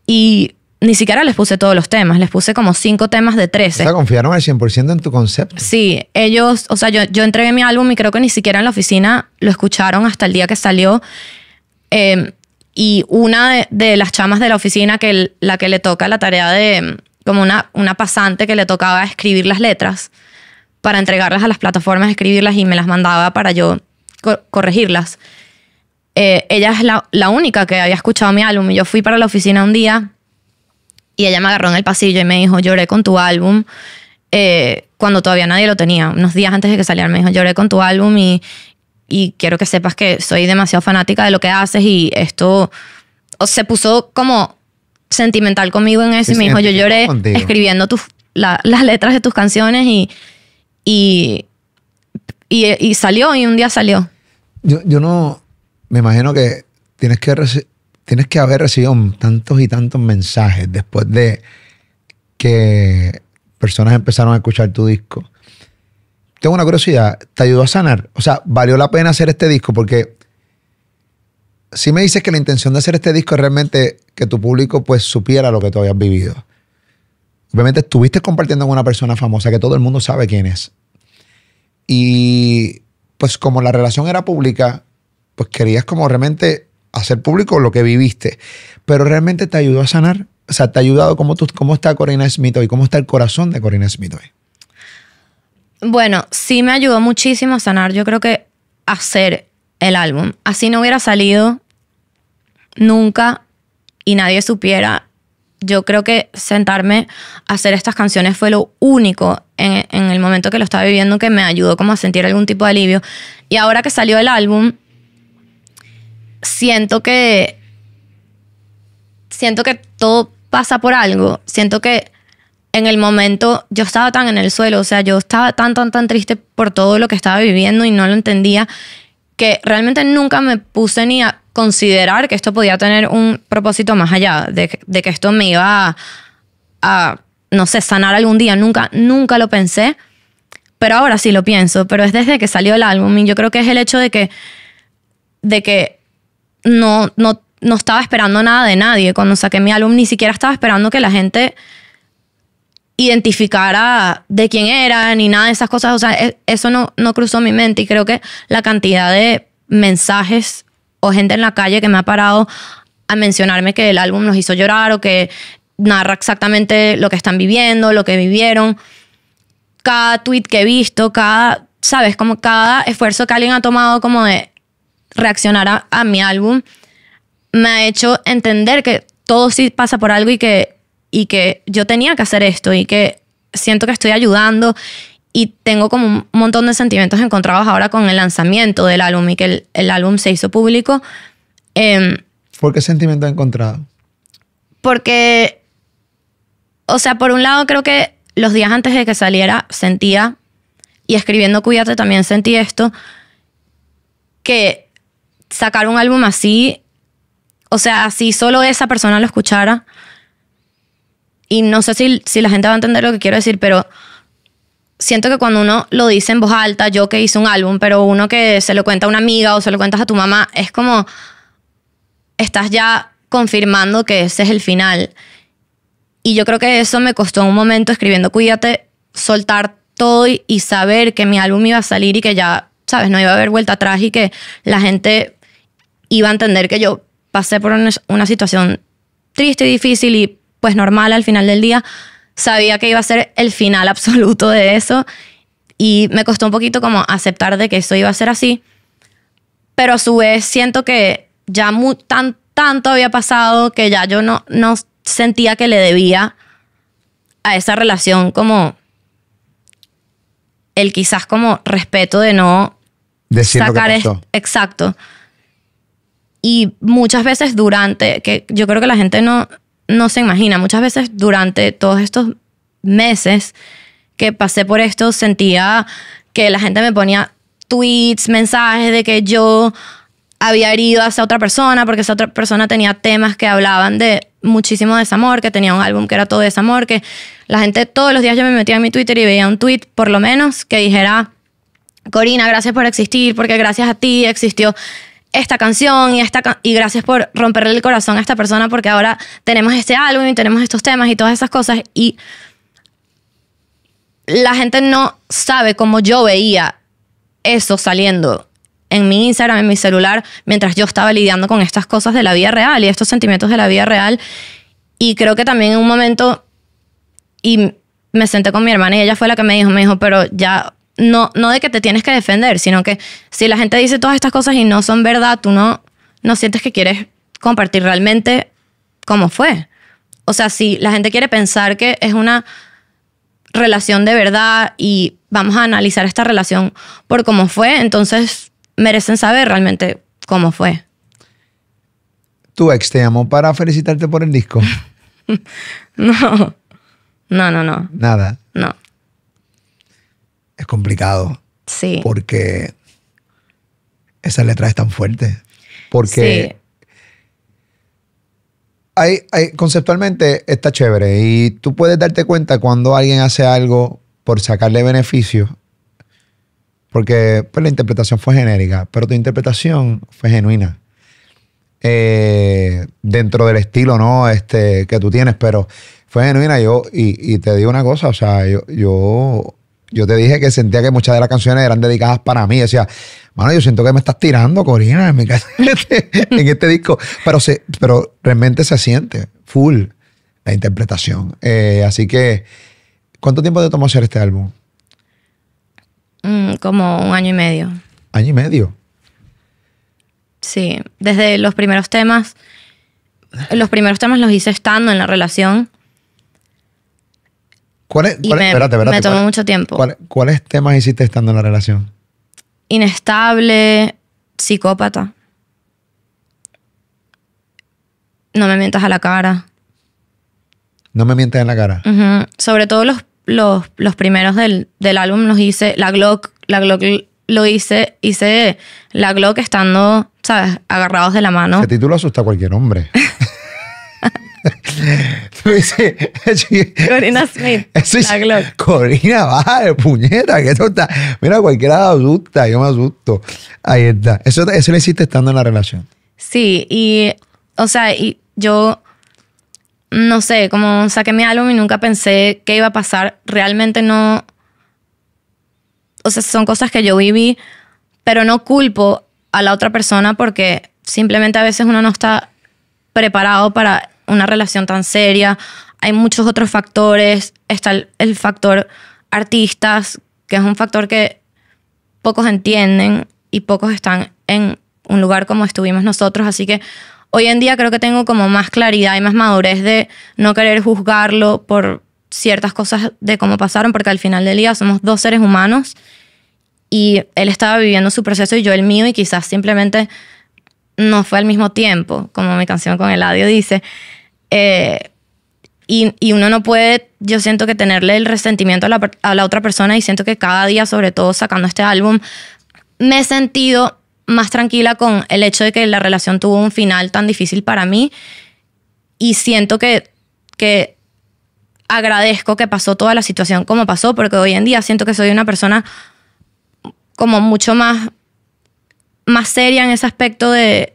y ni siquiera les puse todos los temas, les puse como cinco temas de 13. O sea, confiaron al 100% en tu concepto. Sí, ellos, o sea, yo, yo entregué mi álbum y creo que ni siquiera en la oficina lo escucharon hasta el día que salió. Eh, y una de, las chamas de la oficina, que la que le toca la tarea de, como una, una pasante que le tocaba escribir las letras para entregarlas a las plataformas, escribirlas y me las mandaba para yo corregirlas. Eh, ella es la, única que había escuchado mi álbum. y Yo fui para la oficina un día y ella me agarró en el pasillo y me dijo, lloré con tu álbum, eh, cuando todavía nadie lo tenía. Unos días antes de que saliera me dijo, lloré con tu álbum y, quiero que sepas que soy demasiado fanática de lo que haces y esto se puso como sentimental conmigo en eso y me dijo, yo lloré escribiendo las letras de tus canciones y, y, salió y un día salió. Yo, yo no, me imagino que tienes que, tienes que haber recibido tantos y tantos mensajes después de que personas empezaron a escuchar tu disco. Tengo una curiosidad, ¿te ayudó a sanar? O sea, ¿valió la pena hacer este disco? Porque si me dices que la intención de hacer este disco es realmente que tu público pues supiera lo que tú habías vivido. Obviamente estuviste compartiendo con una persona famosa que todo el mundo sabe quién es. Y pues como la relación era pública, pues querías como realmente hacer público lo que viviste. Pero realmente te ayudó a sanar. O sea, te ha ayudado cómo, tú, cómo está Corina Smith hoy, cómo está el corazón de Corina Smith hoy. Bueno, sí me ayudó muchísimo a sanar. Yo creo que hacer el álbum. Así no hubiera salido nunca y nadie supiera, yo creo que sentarme a hacer estas canciones fue lo único en, el momento que lo estaba viviendo que me ayudó como a sentir algún tipo de alivio. Y ahora que salió el álbum, siento que... Siento que todo pasa por algo. Siento que en el momento yo estaba tan en el suelo, o sea, yo estaba tan, tan, tan triste por todo lo que estaba viviendo y no lo entendía, que realmente nunca me puse ni a considerar que esto podía tener un propósito más allá, de, que esto me iba a, no sé, sanar algún día. Nunca, nunca lo pensé, pero ahora sí lo pienso. Pero es desde que salió el álbum y yo creo que es el hecho de que, de que no, no, no estaba esperando nada de nadie. Cuando saqué mi álbum ni siquiera estaba esperando que la gente identificara de quién era ni nada de esas cosas. O sea, e, eso no, no cruzó mi mente y creo que la cantidad de mensajes o gente en la calle que me ha parado a mencionarme que el álbum nos hizo llorar o que narra exactamente lo que están viviendo, lo que vivieron. Cada tweet que he visto, cada, sabes, como cada esfuerzo que alguien ha tomado como de reaccionar a, mi álbum, me ha hecho entender que todo sí pasa por algo y que, y que yo tenía que hacer esto y que siento que estoy ayudando y tengo como un montón de sentimientos encontrados ahora con el lanzamiento del álbum y que el, álbum se hizo público. Em, ¿Por qué sentimientos encontrados? Porque, o sea, por un lado creo que los días antes de que saliera sentía, y escribiendo Cuídate también sentí esto, que sacar un álbum así, o sea, así solo esa persona lo escuchara, y no sé si, si la gente va a entender lo que quiero decir, pero siento que cuando uno lo dice en voz alta, yo que hice un álbum, pero uno que se lo cuenta a una amiga o se lo cuentas a tu mamá, es como estás ya confirmando que ese es el final. Y yo creo que eso me costó un momento escribiendo Cuídate, soltar todo y, saber que mi álbum iba a salir y que ya, sabes, no iba a haber vuelta atrás y que la gente iba a entender que yo pasé por una situación triste y difícil y pues normal al final del día, sabía que iba a ser el final absoluto de eso y me costó un poquito como aceptar de que eso iba a ser así, pero a su vez siento que ya tan, tanto había pasado que ya yo no, no sentía que le debía a esa relación como el quizás como respeto de no Decir sacar lo exacto y muchas veces durante que yo creo que la gente no no se imagina. Muchas veces durante todos estos meses que pasé por esto, sentía que la gente me ponía tweets, mensajes de que yo había herido a esa otra persona porque esa otra persona tenía temas que hablaban de muchísimo desamor, que tenía un álbum que era todo desamor, que la gente todos los días yo me metía en mi Twitter y veía un tweet por lo menos que dijera, Corina, gracias por existir, porque gracias a ti existió esta canción y, esta y gracias por romperle el corazón a esta persona porque ahora tenemos este álbum y tenemos estos temas y todas esas cosas y la gente no sabe cómo yo veía eso saliendo en mi Instagram, en mi celular, mientras yo estaba lidiando con estas cosas de la vida real y estos sentimientos de la vida real. Y creo que también en un momento, y me senté con mi hermana y ella fue la que me dijo, me dijo, pero ya no, no de que te tienes que defender, sino que si la gente dice todas estas cosas y no son verdad, tú no, no sientes que quieres compartir realmente cómo fue. O sea, si la gente quiere pensar que es una relación de verdad y vamos a analizar esta relación por cómo fue, entonces merecen saber realmente cómo fue. ¿Tu ex te llamó para felicitarte por el disco? no. No, no, no. Nada. No es complicado. Sí. Porque esa letra es tan fuerte. Porque sí. hay, conceptualmente está chévere y tú puedes darte cuenta cuando alguien hace algo por sacarle beneficio, porque pues, la interpretación fue genérica, pero tu interpretación fue genuina. Eh, dentro del estilo ¿no? este, que tú tienes, pero fue genuina. Yo, y, y te digo una cosa, o sea, yo, yo yo te dije que sentía que muchas de las canciones eran dedicadas para mí. Decía, mano, yo siento que me estás tirando, Corina, en, este, este, disco. Pero, se, pero realmente se siente full la interpretación. Eh, así que, ¿cuánto tiempo te tomó hacer este álbum? Mm, como un año y medio. ¿Año y medio? Sí, desde los primeros temas. Los primeros temas los hice estando en la relación ¿Cuál es, espérate, espérate, me tomó mucho tiempo. ¿Cuáles temas hiciste estando en la relación? Inestable, psicópata. No me mientas a la cara. No me mientas en la cara. Sobre todo los, los, primeros del, del, álbum los hice. La Glock, la Glock lo hice, hice la Glock estando, ¿sabes? Agarrados de la mano. Ese título asusta a cualquier hombre. Corina Smith. Corina, va de puñeta, que está. Mira, cualquiera asusta, yo me asusto. Ahí está. Eso, eso lo hiciste estando en la relación. Sí, y, o sea, y yo, no sé, como saqué mi álbum y nunca pensé qué iba a pasar. Realmente no. O sea, son cosas que yo viví, pero no culpo a la otra persona porque simplemente a veces uno no está preparado para una relación tan seria. Hay muchos otros factores. Está el, factor artistas, que es un factor que pocos entienden y pocos están en un lugar como estuvimos nosotros. Así que hoy en día creo que tengo como más claridad y más madurez de no querer juzgarlo por ciertas cosas de cómo pasaron, porque al final del día somos dos seres humanos y él estaba viviendo su proceso y yo el mío y quizás simplemente no fue al mismo tiempo, como mi canción con el audio dice. Eh, y, uno no puede, yo siento que tenerle el resentimiento a la, otra persona y siento que cada día, sobre todo sacando este álbum, me he sentido más tranquila con el hecho de que la relación tuvo un final tan difícil para mí y siento que, que agradezco que pasó toda la situación como pasó, porque hoy en día siento que soy una persona como mucho más más seria en ese aspecto de,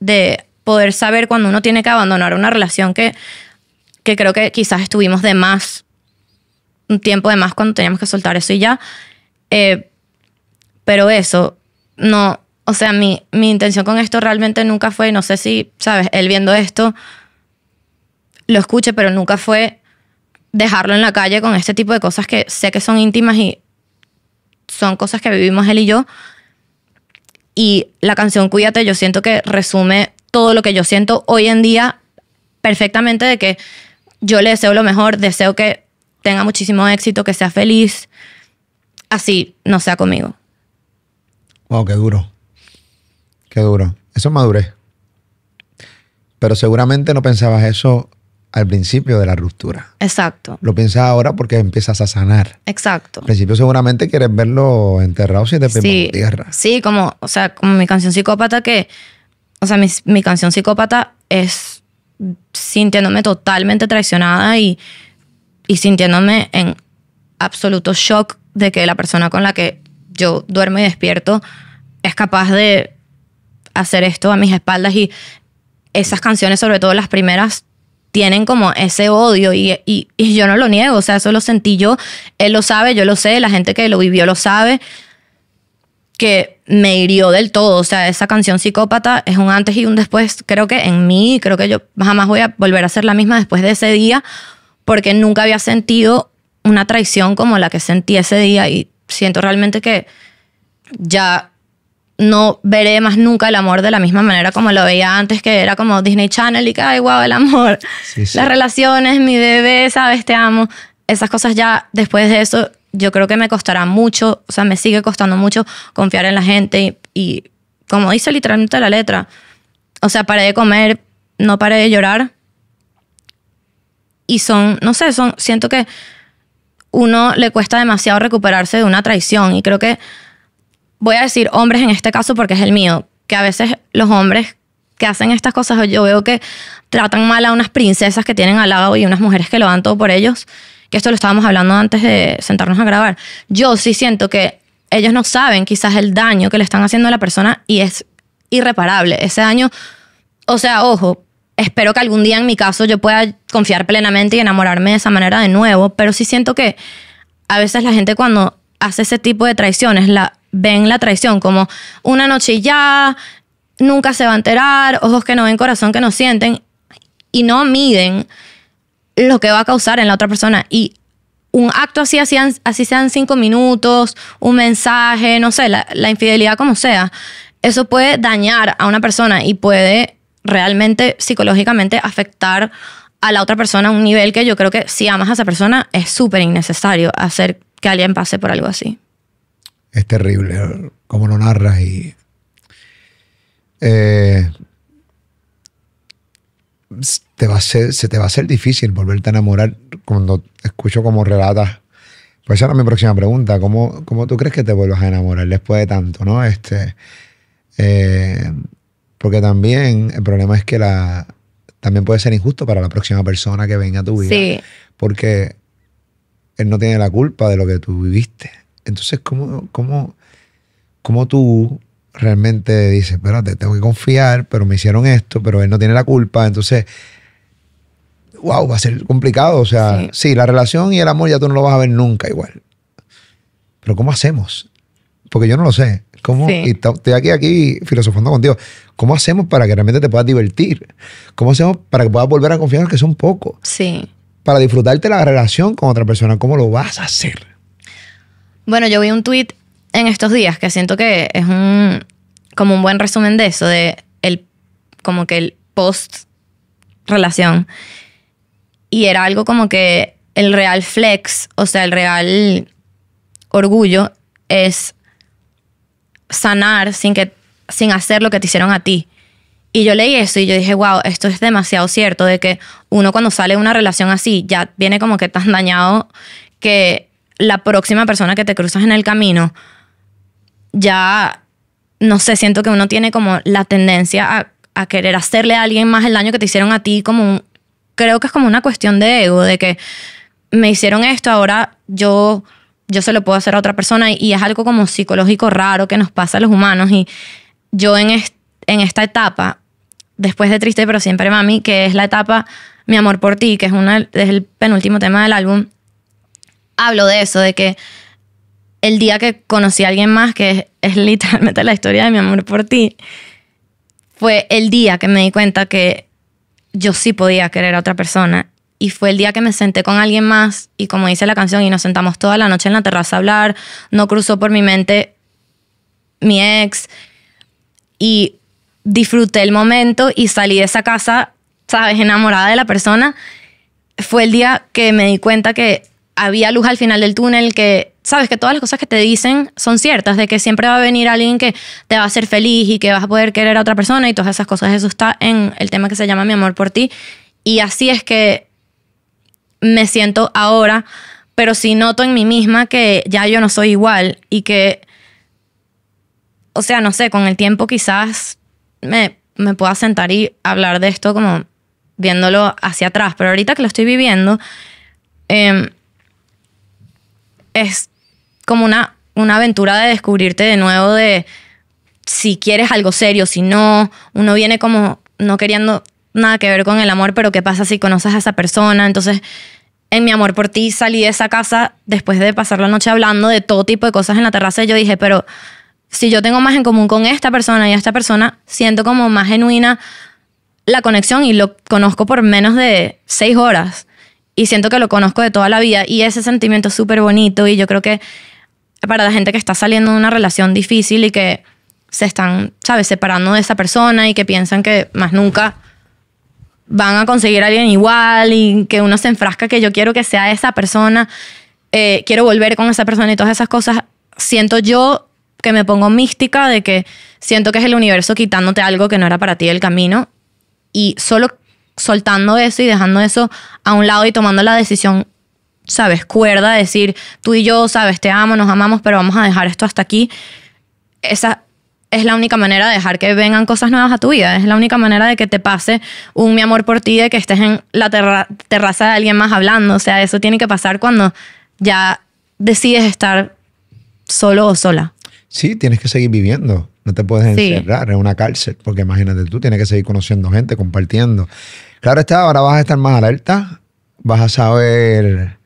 de poder saber cuando uno tiene que abandonar una relación que, que creo que quizás estuvimos de más, un tiempo de más cuando teníamos que soltar eso y ya. Eh, pero eso, no, o sea, mi, mi intención con esto realmente nunca fue, no sé si, sabes, él viendo esto, lo escuche, pero nunca fue dejarlo en la calle con este tipo de cosas que sé que son íntimas y son cosas que vivimos él y yo y la canción Cuídate yo siento que resume todo lo que yo siento hoy en día perfectamente de que yo le deseo lo mejor, deseo que tenga muchísimo éxito, que sea feliz, así no sea conmigo. Wow, qué duro. Qué duro. Eso es madurez. Pero seguramente no pensabas eso al principio de la ruptura. Exacto. Lo piensas ahora porque empiezas a sanar. Exacto. Al principio seguramente quieres verlo enterrado sin te sí, tierra. Sí, como, o sea, como mi canción psicópata que, o sea, mi, canción psicópata es sintiéndome totalmente traicionada y, y sintiéndome en absoluto shock de que la persona con la que yo duermo y despierto es capaz de hacer esto a mis espaldas y esas canciones, sobre todo las primeras, tienen como ese odio y, y, yo no lo niego, o sea, eso lo sentí yo, él lo sabe, yo lo sé, la gente que lo vivió lo sabe, que me hirió del todo, o sea, esa canción psicópata es un antes y un después, creo que en mí, creo que yo jamás voy a volver a ser la misma después de ese día, porque nunca había sentido una traición como la que sentí ese día y siento realmente que ya no veré más nunca el amor de la misma manera como lo veía antes, que era como Disney Channel y que, ay, wow, el amor, las relaciones, mi bebé, sabes, te amo. Esas cosas ya después de eso, yo creo que me costará mucho, o sea, me sigue costando mucho confiar en la gente y, como dice literalmente la letra, o sea, paré de comer, no paré de llorar. Y son, no sé, son, siento que uno le cuesta demasiado recuperarse de una traición y creo que voy a decir hombres en este caso porque es el mío, que a veces los hombres que hacen estas cosas, yo veo que tratan mal a unas princesas que tienen al lado y unas mujeres que lo dan todo por ellos, que esto lo estábamos hablando antes de sentarnos a grabar. Yo sí siento que ellos no saben quizás el daño que le están haciendo a la persona y es irreparable. Ese daño, o sea, ojo, espero que algún día en mi caso yo pueda confiar plenamente y enamorarme de esa manera de nuevo, pero sí siento que a veces la gente cuando hace ese tipo de traiciones, la, ven la traición como una noche y ya, nunca se va a enterar, ojos que no ven, corazón que no sienten, y no miden lo que va a causar en la otra persona. Y un acto así, así, sean cinco minutos, un mensaje, no sé, la, la infidelidad como sea, eso puede dañar a una persona y puede realmente psicológicamente afectar a la otra persona a un nivel que yo creo que si amas a esa persona es súper innecesario hacer que alguien pase por algo así es terrible cómo lo narras y... Eh, te va a ser, se te va a hacer difícil volverte a enamorar cuando escucho cómo relatas. Pues esa era mi próxima pregunta. ¿Cómo, ¿Cómo, tú crees que te vuelvas a enamorar después de tanto, no? Este, eh, porque también el problema es que la, también puede ser injusto para la próxima persona que venga a tu vida. Sí. Porque él no tiene la culpa de lo que tú viviste. Entonces, ¿cómo, cómo, cómo tú realmente dices, espérate, tengo que confiar, pero me hicieron esto, pero él no tiene la culpa? Entonces, wow, va a ser complicado. O sea, sí. la relación y el amor ya tú no lo vas a ver nunca igual. Pero ¿cómo hacemos? Porque yo no lo sé. ¿Cómo? estoy aquí, aquí filosofando contigo. ¿Cómo hacemos para que realmente te puedas divertir? ¿Cómo hacemos para que puedas volver a confiar en que un poco? Sí. Para disfrutarte la relación con otra persona, ¿cómo lo vas a hacer? Bueno, yo vi un tweet en estos días que siento que es un como un buen resumen de eso, de el como que el post relación. Y era algo como que el real flex, o sea, el real orgullo es sanar sin que sin hacer lo que te hicieron a ti. Y yo leí eso y yo dije, wow, esto es demasiado cierto, de que uno cuando sale una relación así ya viene como que tan dañado que la próxima persona que te cruzas en el camino, ya, no sé, siento que uno tiene como la tendencia a, querer hacerle a alguien más el daño que te hicieron a ti, como creo que es como una cuestión de ego, de que me hicieron esto, ahora yo, yo se lo puedo hacer a otra persona y, es algo como psicológico raro que nos pasa a los humanos y yo en, esta etapa, después de Triste pero siempre Mami, que es la etapa Mi amor por ti, que es el penúltimo tema del álbum, hablo de eso, de que el día que conocí a alguien más, que es, literalmente la historia de mi amor por ti, fue el día que me di cuenta que yo sí podía querer a otra persona. Y fue el día que me senté con alguien más y como dice la canción, y nos sentamos toda la noche en la terraza a hablar, no cruzó por mi mente mi ex y disfruté el momento y salí de esa casa, sabes, enamorada de la persona. Fue el día que me di cuenta que había luz al final del túnel, que sabes que todas las cosas que te dicen son ciertas, de que siempre va a venir alguien que te va a hacer feliz y que vas a poder querer a otra persona y todas esas cosas. Eso está en el tema que se llama Mi amor por ti. Y así es que me siento ahora, pero sí noto en mí misma que ya yo no soy igual y que, o sea, no sé, con el tiempo quizás me, me pueda sentar y hablar de esto como viéndolo hacia atrás, pero ahorita que lo estoy viviendo, eh, es como una, una aventura de descubrirte de nuevo de si quieres algo serio, si no, uno viene como no queriendo nada que ver con el amor, pero qué pasa si conoces a esa persona. Entonces, en mi amor por ti salí de esa casa después de pasar la noche hablando de todo tipo de cosas en la terraza y yo dije, pero si yo tengo más en común con esta persona y esta persona, siento como más genuina la conexión y lo conozco por menos de seis horas y siento que lo conozco de toda la vida y ese sentimiento es súper bonito y yo creo que para la gente que está saliendo de una relación difícil y que se están, ¿sabes?, separando de esa persona y que piensan que más nunca van a conseguir a alguien igual y que uno se enfrasca que yo quiero que sea esa persona, eh, quiero volver con esa persona y todas esas cosas, siento yo que me pongo mística de que siento que es el universo quitándote algo que no era para ti el camino y solo soltando eso y dejando eso a un lado y tomando la decisión, ¿sabes? Cuerda, decir, tú y yo, ¿sabes? Te amo, nos amamos, pero vamos a dejar esto hasta aquí. Esa es la única manera de dejar que vengan cosas nuevas a tu vida. Es la única manera de que te pase un mi amor por ti, de que estés en la terraza de alguien más hablando. O sea, eso tiene que pasar cuando ya decides estar solo o sola. Sí, tienes que seguir viviendo. No te puedes encerrar en una cárcel, porque imagínate, tú tienes que seguir conociendo gente, compartiendo. Claro está, ahora vas a estar más alerta, vas a saber,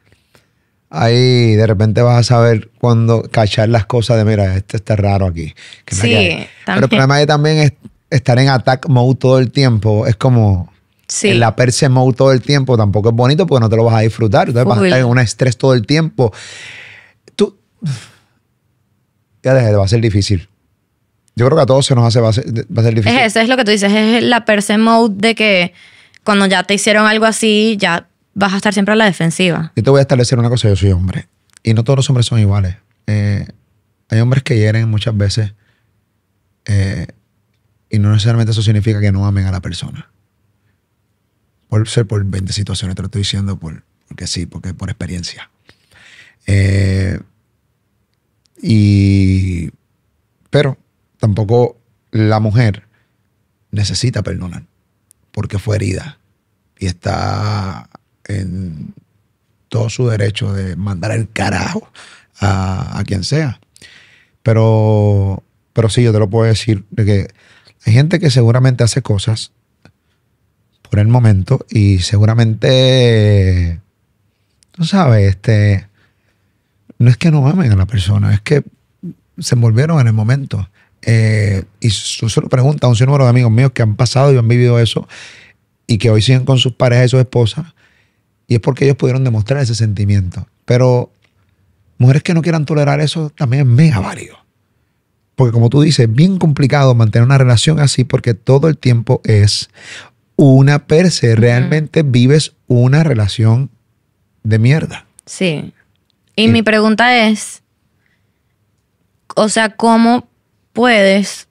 ahí de repente vas a saber cuando cachar las cosas de, mira, este está raro aquí. sí, también. Pero el problema también es estar en attack mode todo el tiempo, es como... En la perse mode todo el tiempo tampoco es bonito porque no te lo vas a disfrutar. Entonces vas a estar en un estrés todo el tiempo. Tú. Ya te va a ser difícil. Yo creo que a todos se nos hace, va a ser, difícil. Es eso, es lo que tú dices, es la per se mode de que cuando ya te hicieron algo así, ya vas a estar siempre a la defensiva. Yo te voy a establecer una cosa, yo soy hombre. Y no todos los hombres son iguales. Eh, hay hombres que hieren muchas veces eh, y no necesariamente eso significa que no amen a la persona. Puede ser por 20 situaciones, te lo estoy diciendo por, porque sí, porque por experiencia. Eh, y, pero tampoco la mujer necesita perdonar porque fue herida y está en todo su derecho de mandar el carajo a, quien sea. Pero, pero sí, yo te lo puedo decir de que hay gente que seguramente hace cosas por el momento y seguramente, no sabes, este, no es que no amen a la persona, es que se envolvieron en el momento. Eh, y su, lo pregunta a un número de amigos míos que han pasado y han vivido eso y que hoy siguen con sus parejas y sus esposas. Y es porque ellos pudieron demostrar ese sentimiento. Pero mujeres que no quieran tolerar eso también es mega válido. Porque como tú dices, es bien complicado mantener una relación así porque todo el tiempo es una per se. Realmente vives una relación de mierda. Sí. Y, y eh. mi pregunta es, o sea, ¿cómo puedes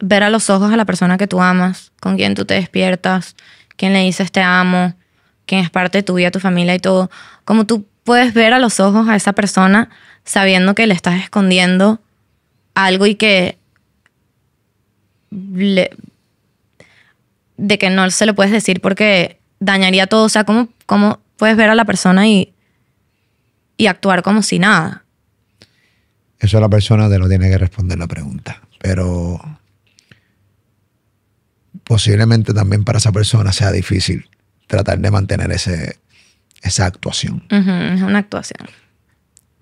ver a los ojos a la persona que tú amas, con quien tú te despiertas, quien le dices te amo, quien es parte de tu vida, tu familia y todo, como tú puedes ver a los ojos a esa persona sabiendo que le estás escondiendo algo y que de que no se lo puedes decir porque dañaría todo, o sea, ¿cómo, puedes ver a la persona y, y actuar como si nada? Eso la persona te lo tiene que responder la pregunta. Pero posiblemente también para esa persona sea difícil tratar de mantener esa actuación. Es una actuación.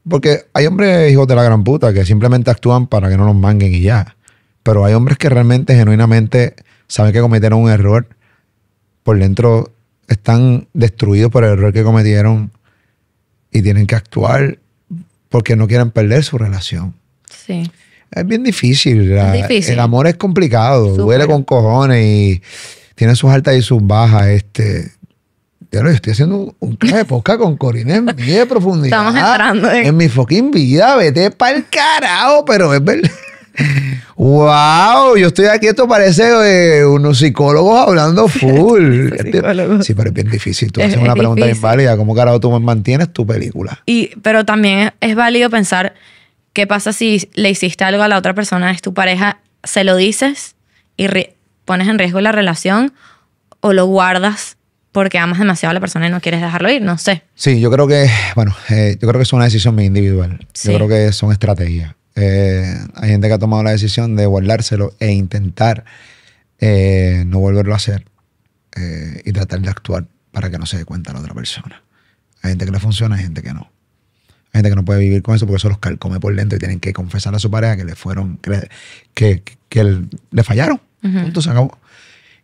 Porque hay hombres hijos de la gran puta que simplemente actúan para que no nos manguen y ya. Pero hay hombres que realmente, genuinamente, saben que cometieron un error. Por dentro están destruidos por el error que cometieron y tienen que actuar porque no quieren perder su relación. Sí. Es bien difícil. difícil. El amor es complicado, duele con cojones y tiene sus altas y sus bajas. Este, estoy haciendo un clase de posca con Corinne en de profundidad. Estamos entrando en, en mi fucking vida, vete para el carajo, pero es verdad. ¡Wow! Yo estoy aquí, esto parece eh, unos psicólogos hablando full. Este, sí, pero es bien difícil. Tú haces una pregunta bien válida. ¿Cómo carajo tú mantienes tu película? Y, pero también es, válido pensar qué pasa si le hiciste algo a la otra persona, es tu pareja, se lo dices y pones en riesgo la relación o lo guardas porque amas demasiado a la persona y no quieres dejarlo ir, no sé. Sí, yo creo que, bueno, eh, yo creo que es una decisión muy individual. Yo creo que son estrategias. Eh, hay gente que ha tomado la decisión de guardárselo e intentar eh, no volverlo a hacer eh, y tratar de actuar para que no se dé cuenta la otra persona. Hay gente que le funciona, hay gente que no. Hay gente que no puede vivir con eso porque eso los calcome por dentro y tienen que confesar a su pareja que le fueron, que, que, le fallaron. acabó.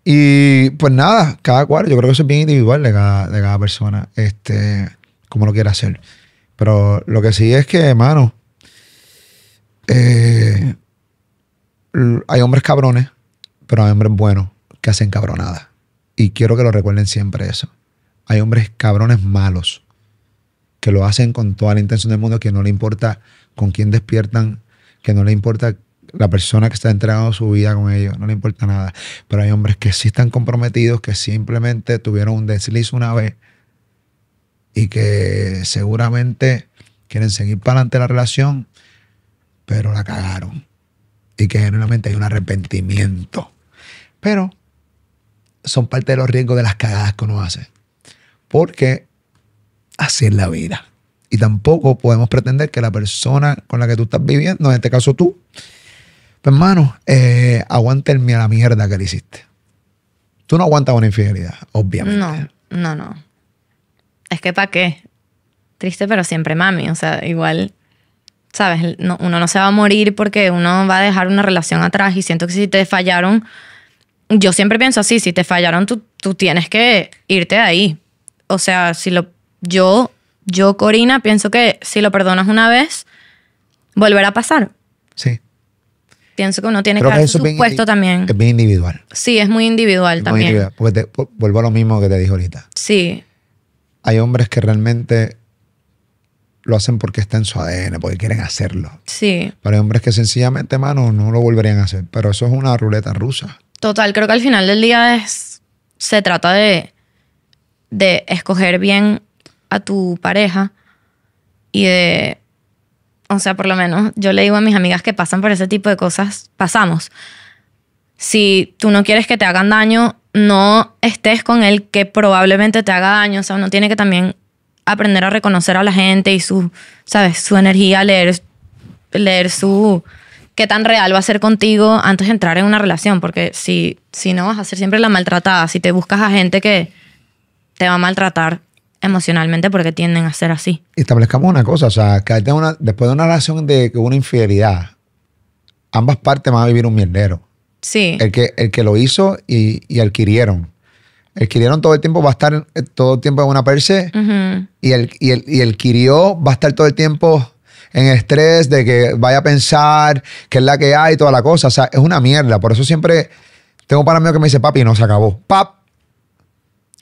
Y pues nada, cada cual, yo creo que eso es bien individual de cada, persona, este, como lo quiera hacer. Pero lo que sí es que, hermano, eh, hay hombres cabrones, pero hay hombres buenos que hacen cabronada Y quiero que lo recuerden siempre eso. Hay hombres cabrones malos que lo hacen con toda la intención del mundo, que no le importa con quién despiertan, que no le importa la persona que está entregando su vida con ellos, no le importa nada. Pero hay hombres que sí están comprometidos, que simplemente tuvieron un desliz una vez y que seguramente quieren seguir para adelante la relación pero la cagaron. Y que generalmente hay un arrepentimiento. Pero son parte de los riesgos de las cagadas que uno hace. Porque así es la vida. Y tampoco podemos pretender que la persona con la que tú estás viviendo, en este caso tú, pues, hermano, eh, aguante la mierda que le hiciste. Tú no aguantas una infidelidad, obviamente. No, no, no. Es que para qué. Triste, pero siempre mami. O sea, igual ¿sabes? uno no se va a morir porque uno va a dejar una relación atrás y siento que si te fallaron, yo siempre pienso así, si te fallaron, tú, tienes que irte de ahí. O sea, si lo, yo, yo, Corina, pienso que si lo perdonas una vez, volverá a pasar. Sí. Pienso que uno tiene que, su también. Es bien individual. Sí, es muy individual también. Muy porque vuelvo a lo mismo que te dije ahorita. Sí. Hay hombres que realmente lo hacen porque está en su ADN, porque quieren hacerlo. Sí. para hombres que sencillamente, mano, no lo volverían a hacer. Pero eso es una ruleta rusa. Total, creo que al final del día es. Se trata de. de escoger bien a tu pareja y de. O sea, por lo menos yo le digo a mis amigas que pasan por ese tipo de cosas, pasamos. Si tú no quieres que te hagan daño, no estés con el que probablemente te haga daño. O sea, uno tiene que también aprender a reconocer a la gente y su, ¿sabes? Su energía, leer, leer su... qué tan real va a ser contigo antes de entrar en una relación, porque si, si no vas a ser siempre la maltratada, si te buscas a gente que te va a maltratar emocionalmente porque tienden a ser así. Establezcamos una cosa, o sea, que una, después de una relación de una infidelidad, ambas partes van a vivir un mierdero. Sí. El que, el que lo hizo y, y adquirieron. El todo el tiempo va a estar eh, todo el tiempo en una perse. Y el, y el, Quirió va a estar todo el tiempo en estrés de que vaya a pensar que es la que hay y toda la cosa. O sea, es una mierda. Por eso siempre tengo para mí que me dice, papi, no se acabó. Pap.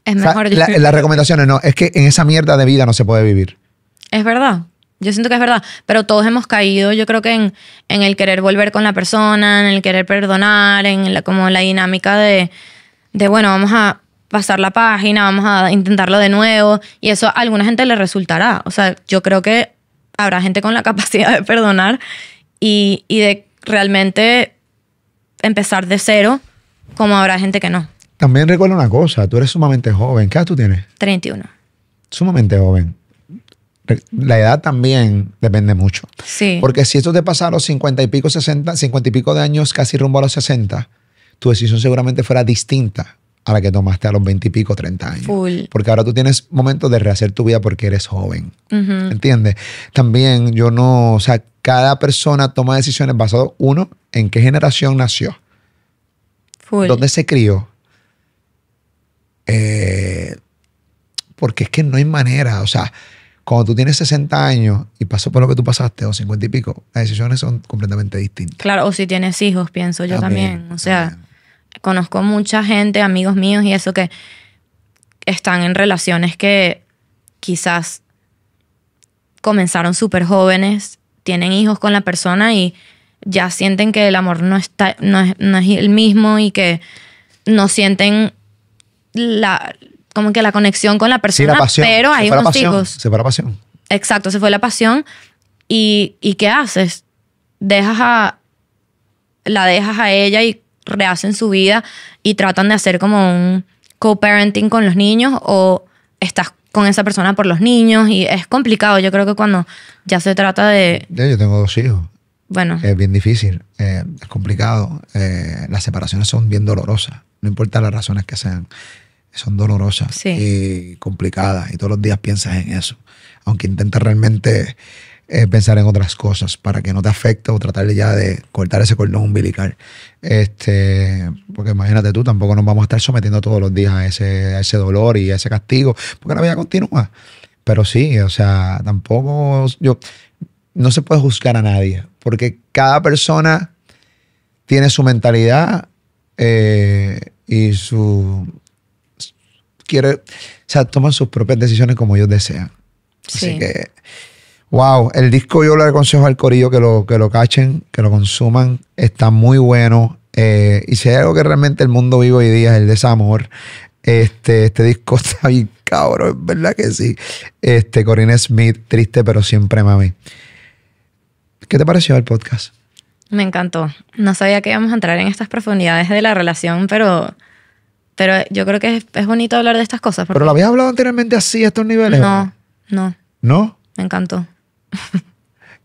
Es mejor. las recomendaciones no. Es que en esa mierda de vida no se puede vivir. Es verdad. Yo siento que es verdad, pero todos hemos caído, yo creo que en, el querer volver con la persona, en el querer perdonar, en la, como la dinámica de, de, bueno, vamos a pasar la página, vamos a intentarlo de nuevo. Y eso a alguna gente le resultará. O sea, yo creo que habrá gente con la capacidad de perdonar y, de realmente empezar de cero, como habrá gente que no. También recuerdo una cosa, tú eres sumamente joven. ¿Qué edad tú tienes? 31. Sumamente joven. La edad también depende mucho. Sí. Porque si esto te pasara a los 50 y pico, 60, 50 y pico de años, casi rumbo a los 60, tu decisión seguramente fuera distinta a la que tomaste a los 20 y pico, 30 años. Porque ahora tú tienes momentos de rehacer tu vida porque eres joven. ¿Entiendes? También yo no, o sea, cada persona toma decisiones basado, uno, en qué generación nació. Full. ¿Dónde se crió? Eh, porque es que no hay manera, o sea, cuando tú tienes 60 años y pasó por lo que tú pasaste, o 50 y pico, las decisiones son completamente distintas. Claro, o si tienes hijos, pienso yo también. o sea conozco mucha gente, amigos míos y eso que están en relaciones que quizás comenzaron súper jóvenes, tienen hijos con la persona y ya sienten que el amor no, está, no, es, el mismo y que no sienten la, como que la conexión con la persona, sí, la pasión. pero hay unos hijos. Se fue la pasión. Exacto, se fue la pasión. ¿Y, y qué haces? Dejas a... La dejas a ella y rehacen su vida y tratan de hacer como un co-parenting con los niños o estás con esa persona por los niños y es complicado. Yo creo que cuando ya se trata de... Yo tengo dos hijos. Bueno. Es bien difícil, eh, es complicado. Eh, las separaciones son bien dolorosas, no importa las razones que sean, son dolorosas y complicadas y todos los días piensas en eso, aunque intentas realmente es eh, pensar en otras cosas para que no te afecte o tratar ya de cortar ese cordón umbilical. Este, porque imagínate tú, tampoco nos vamos a estar sometiendo todos los días a ese, dolor y a ese castigo, porque la vida continúa. Pero sí, o sea, tampoco yo no se puede juzgar a nadie, porque cada persona tiene su mentalidad eh, y su quiere, o sea, toman sus propias decisiones como ellos desean. Así que Wow, el disco yo le aconsejo al corillo que lo, que lo cachen, que lo consuman. Está muy bueno. Eh, y si hay algo que realmente el mundo vive hoy día es el desamor. Este, este disco está bien cabrón, es verdad que sí. Este, Corinne Smith, triste pero siempre mami. ¿Qué te pareció el podcast? Me encantó. No sabía que íbamos a entrar en estas profundidades de la relación, pero pero yo creo que es, bonito hablar de estas cosas. ¿Pero lo habías hablado anteriormente así, a estos niveles? No, no. ¿No? Me encantó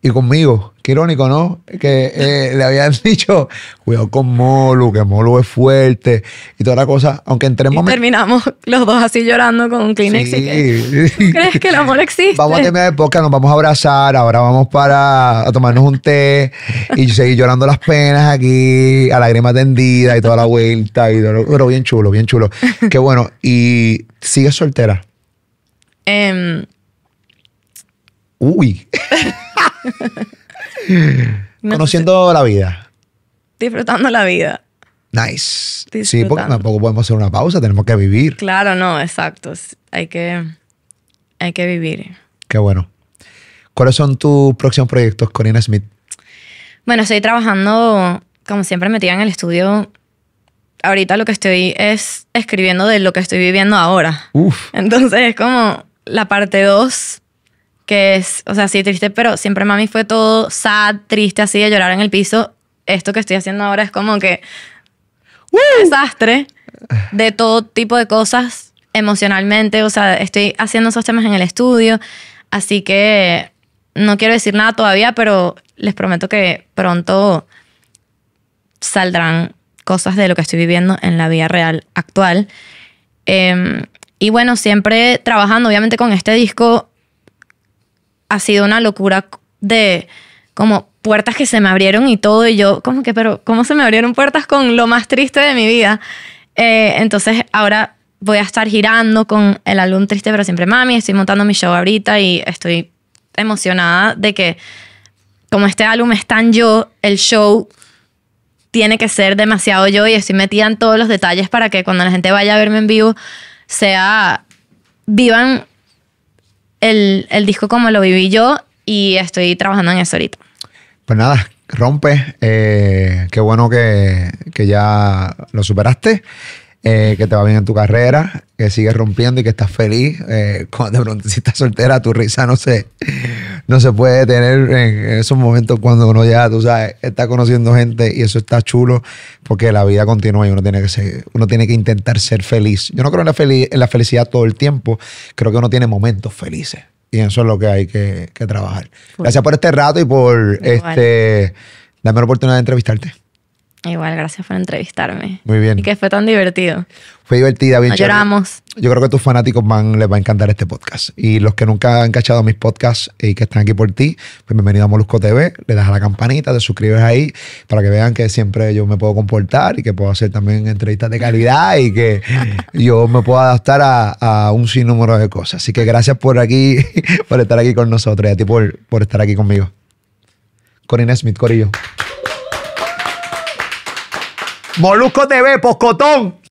y conmigo. Qué irónico, ¿no? Que eh, le habían dicho, cuidado con Molu, que Molu es fuerte y toda la cosa. Aunque entremos. momentos terminamos los dos así llorando con un Kleenex. Y que, crees que el amor existe? Vamos a terminar el podcast, nos vamos a abrazar, ahora vamos para a tomarnos un té y seguir llorando las penas aquí, a lágrima tendida y toda la vuelta. Y pero bien chulo, bien chulo. Qué bueno. ¿Y sigues soltera? Eh... Uy. Conociendo la vida. Disfrutando la vida. Nice. Sí, porque tampoco podemos hacer una pausa, tenemos que vivir. Claro, no, exacto. Hay que, hay que vivir. Qué bueno. ¿Cuáles son tus próximos proyectos, Corina Smith? Bueno, estoy trabajando, como siempre, metida en el estudio. Ahorita lo que estoy es escribiendo de lo que estoy viviendo ahora. Uf. Entonces es como la parte 2 que es, o sea, sí, triste, pero siempre mami fue todo sad, triste, así, de llorar en el piso. Esto que estoy haciendo ahora es como que un desastre de todo tipo de cosas emocionalmente, o sea, estoy haciendo esos temas en el estudio, así que no quiero decir nada todavía, pero les prometo que pronto saldrán cosas de lo que estoy viviendo en la vida real actual. Em, y bueno, siempre trabajando, obviamente con este disco ha sido una locura de como puertas que se me abrieron y todo, y yo como que, pero ¿cómo se me abrieron puertas con lo más triste de mi vida? Eh, entonces ahora voy a estar girando con el álbum Triste pero siempre Mami, estoy montando mi show ahorita y estoy emocionada de que como este álbum es tan yo, el show tiene que ser demasiado yo y estoy metida en todos los detalles para que cuando la gente vaya a verme en vivo sea vivan el, disco como lo viví yo y estoy trabajando en eso ahorita. Pues nada, rompe. Eh, qué bueno que, ya lo superaste, eh, que te va bien en tu carrera, que sigues rompiendo y que estás feliz. Eh, cuando de pronto si estás soltera, tu risa no se, no se puede tener en esos momentos cuando uno ya, tú sabes, está conociendo gente y eso está chulo porque la vida continúa y uno tiene que ser, uno tiene que intentar ser feliz. Yo no creo en la, en la felicidad todo el tiempo, creo que uno tiene momentos felices y eso es lo que hay que, que trabajar. Gracias por este rato y por este, darme la oportunidad de entrevistarte. Igual, gracias por entrevistarme. Muy bien. Y que fue tan divertido. Fue divertida, bien. lloramos. Yo creo que a tus fanáticos van, les va a encantar este podcast. Y los que nunca han cachado mis podcasts y eh, que están aquí por ti, pues bienvenido a Molusco TV. Le das a la campanita, te suscribes ahí para que vean que siempre yo me puedo comportar y que puedo hacer también entrevistas de calidad y que yo me puedo adaptar a, un sinnúmero de cosas. Así que gracias por aquí, por estar aquí con nosotros y a ti por, por estar aquí conmigo. Corina Smith, Corillo. Molusco TV, Poscotón.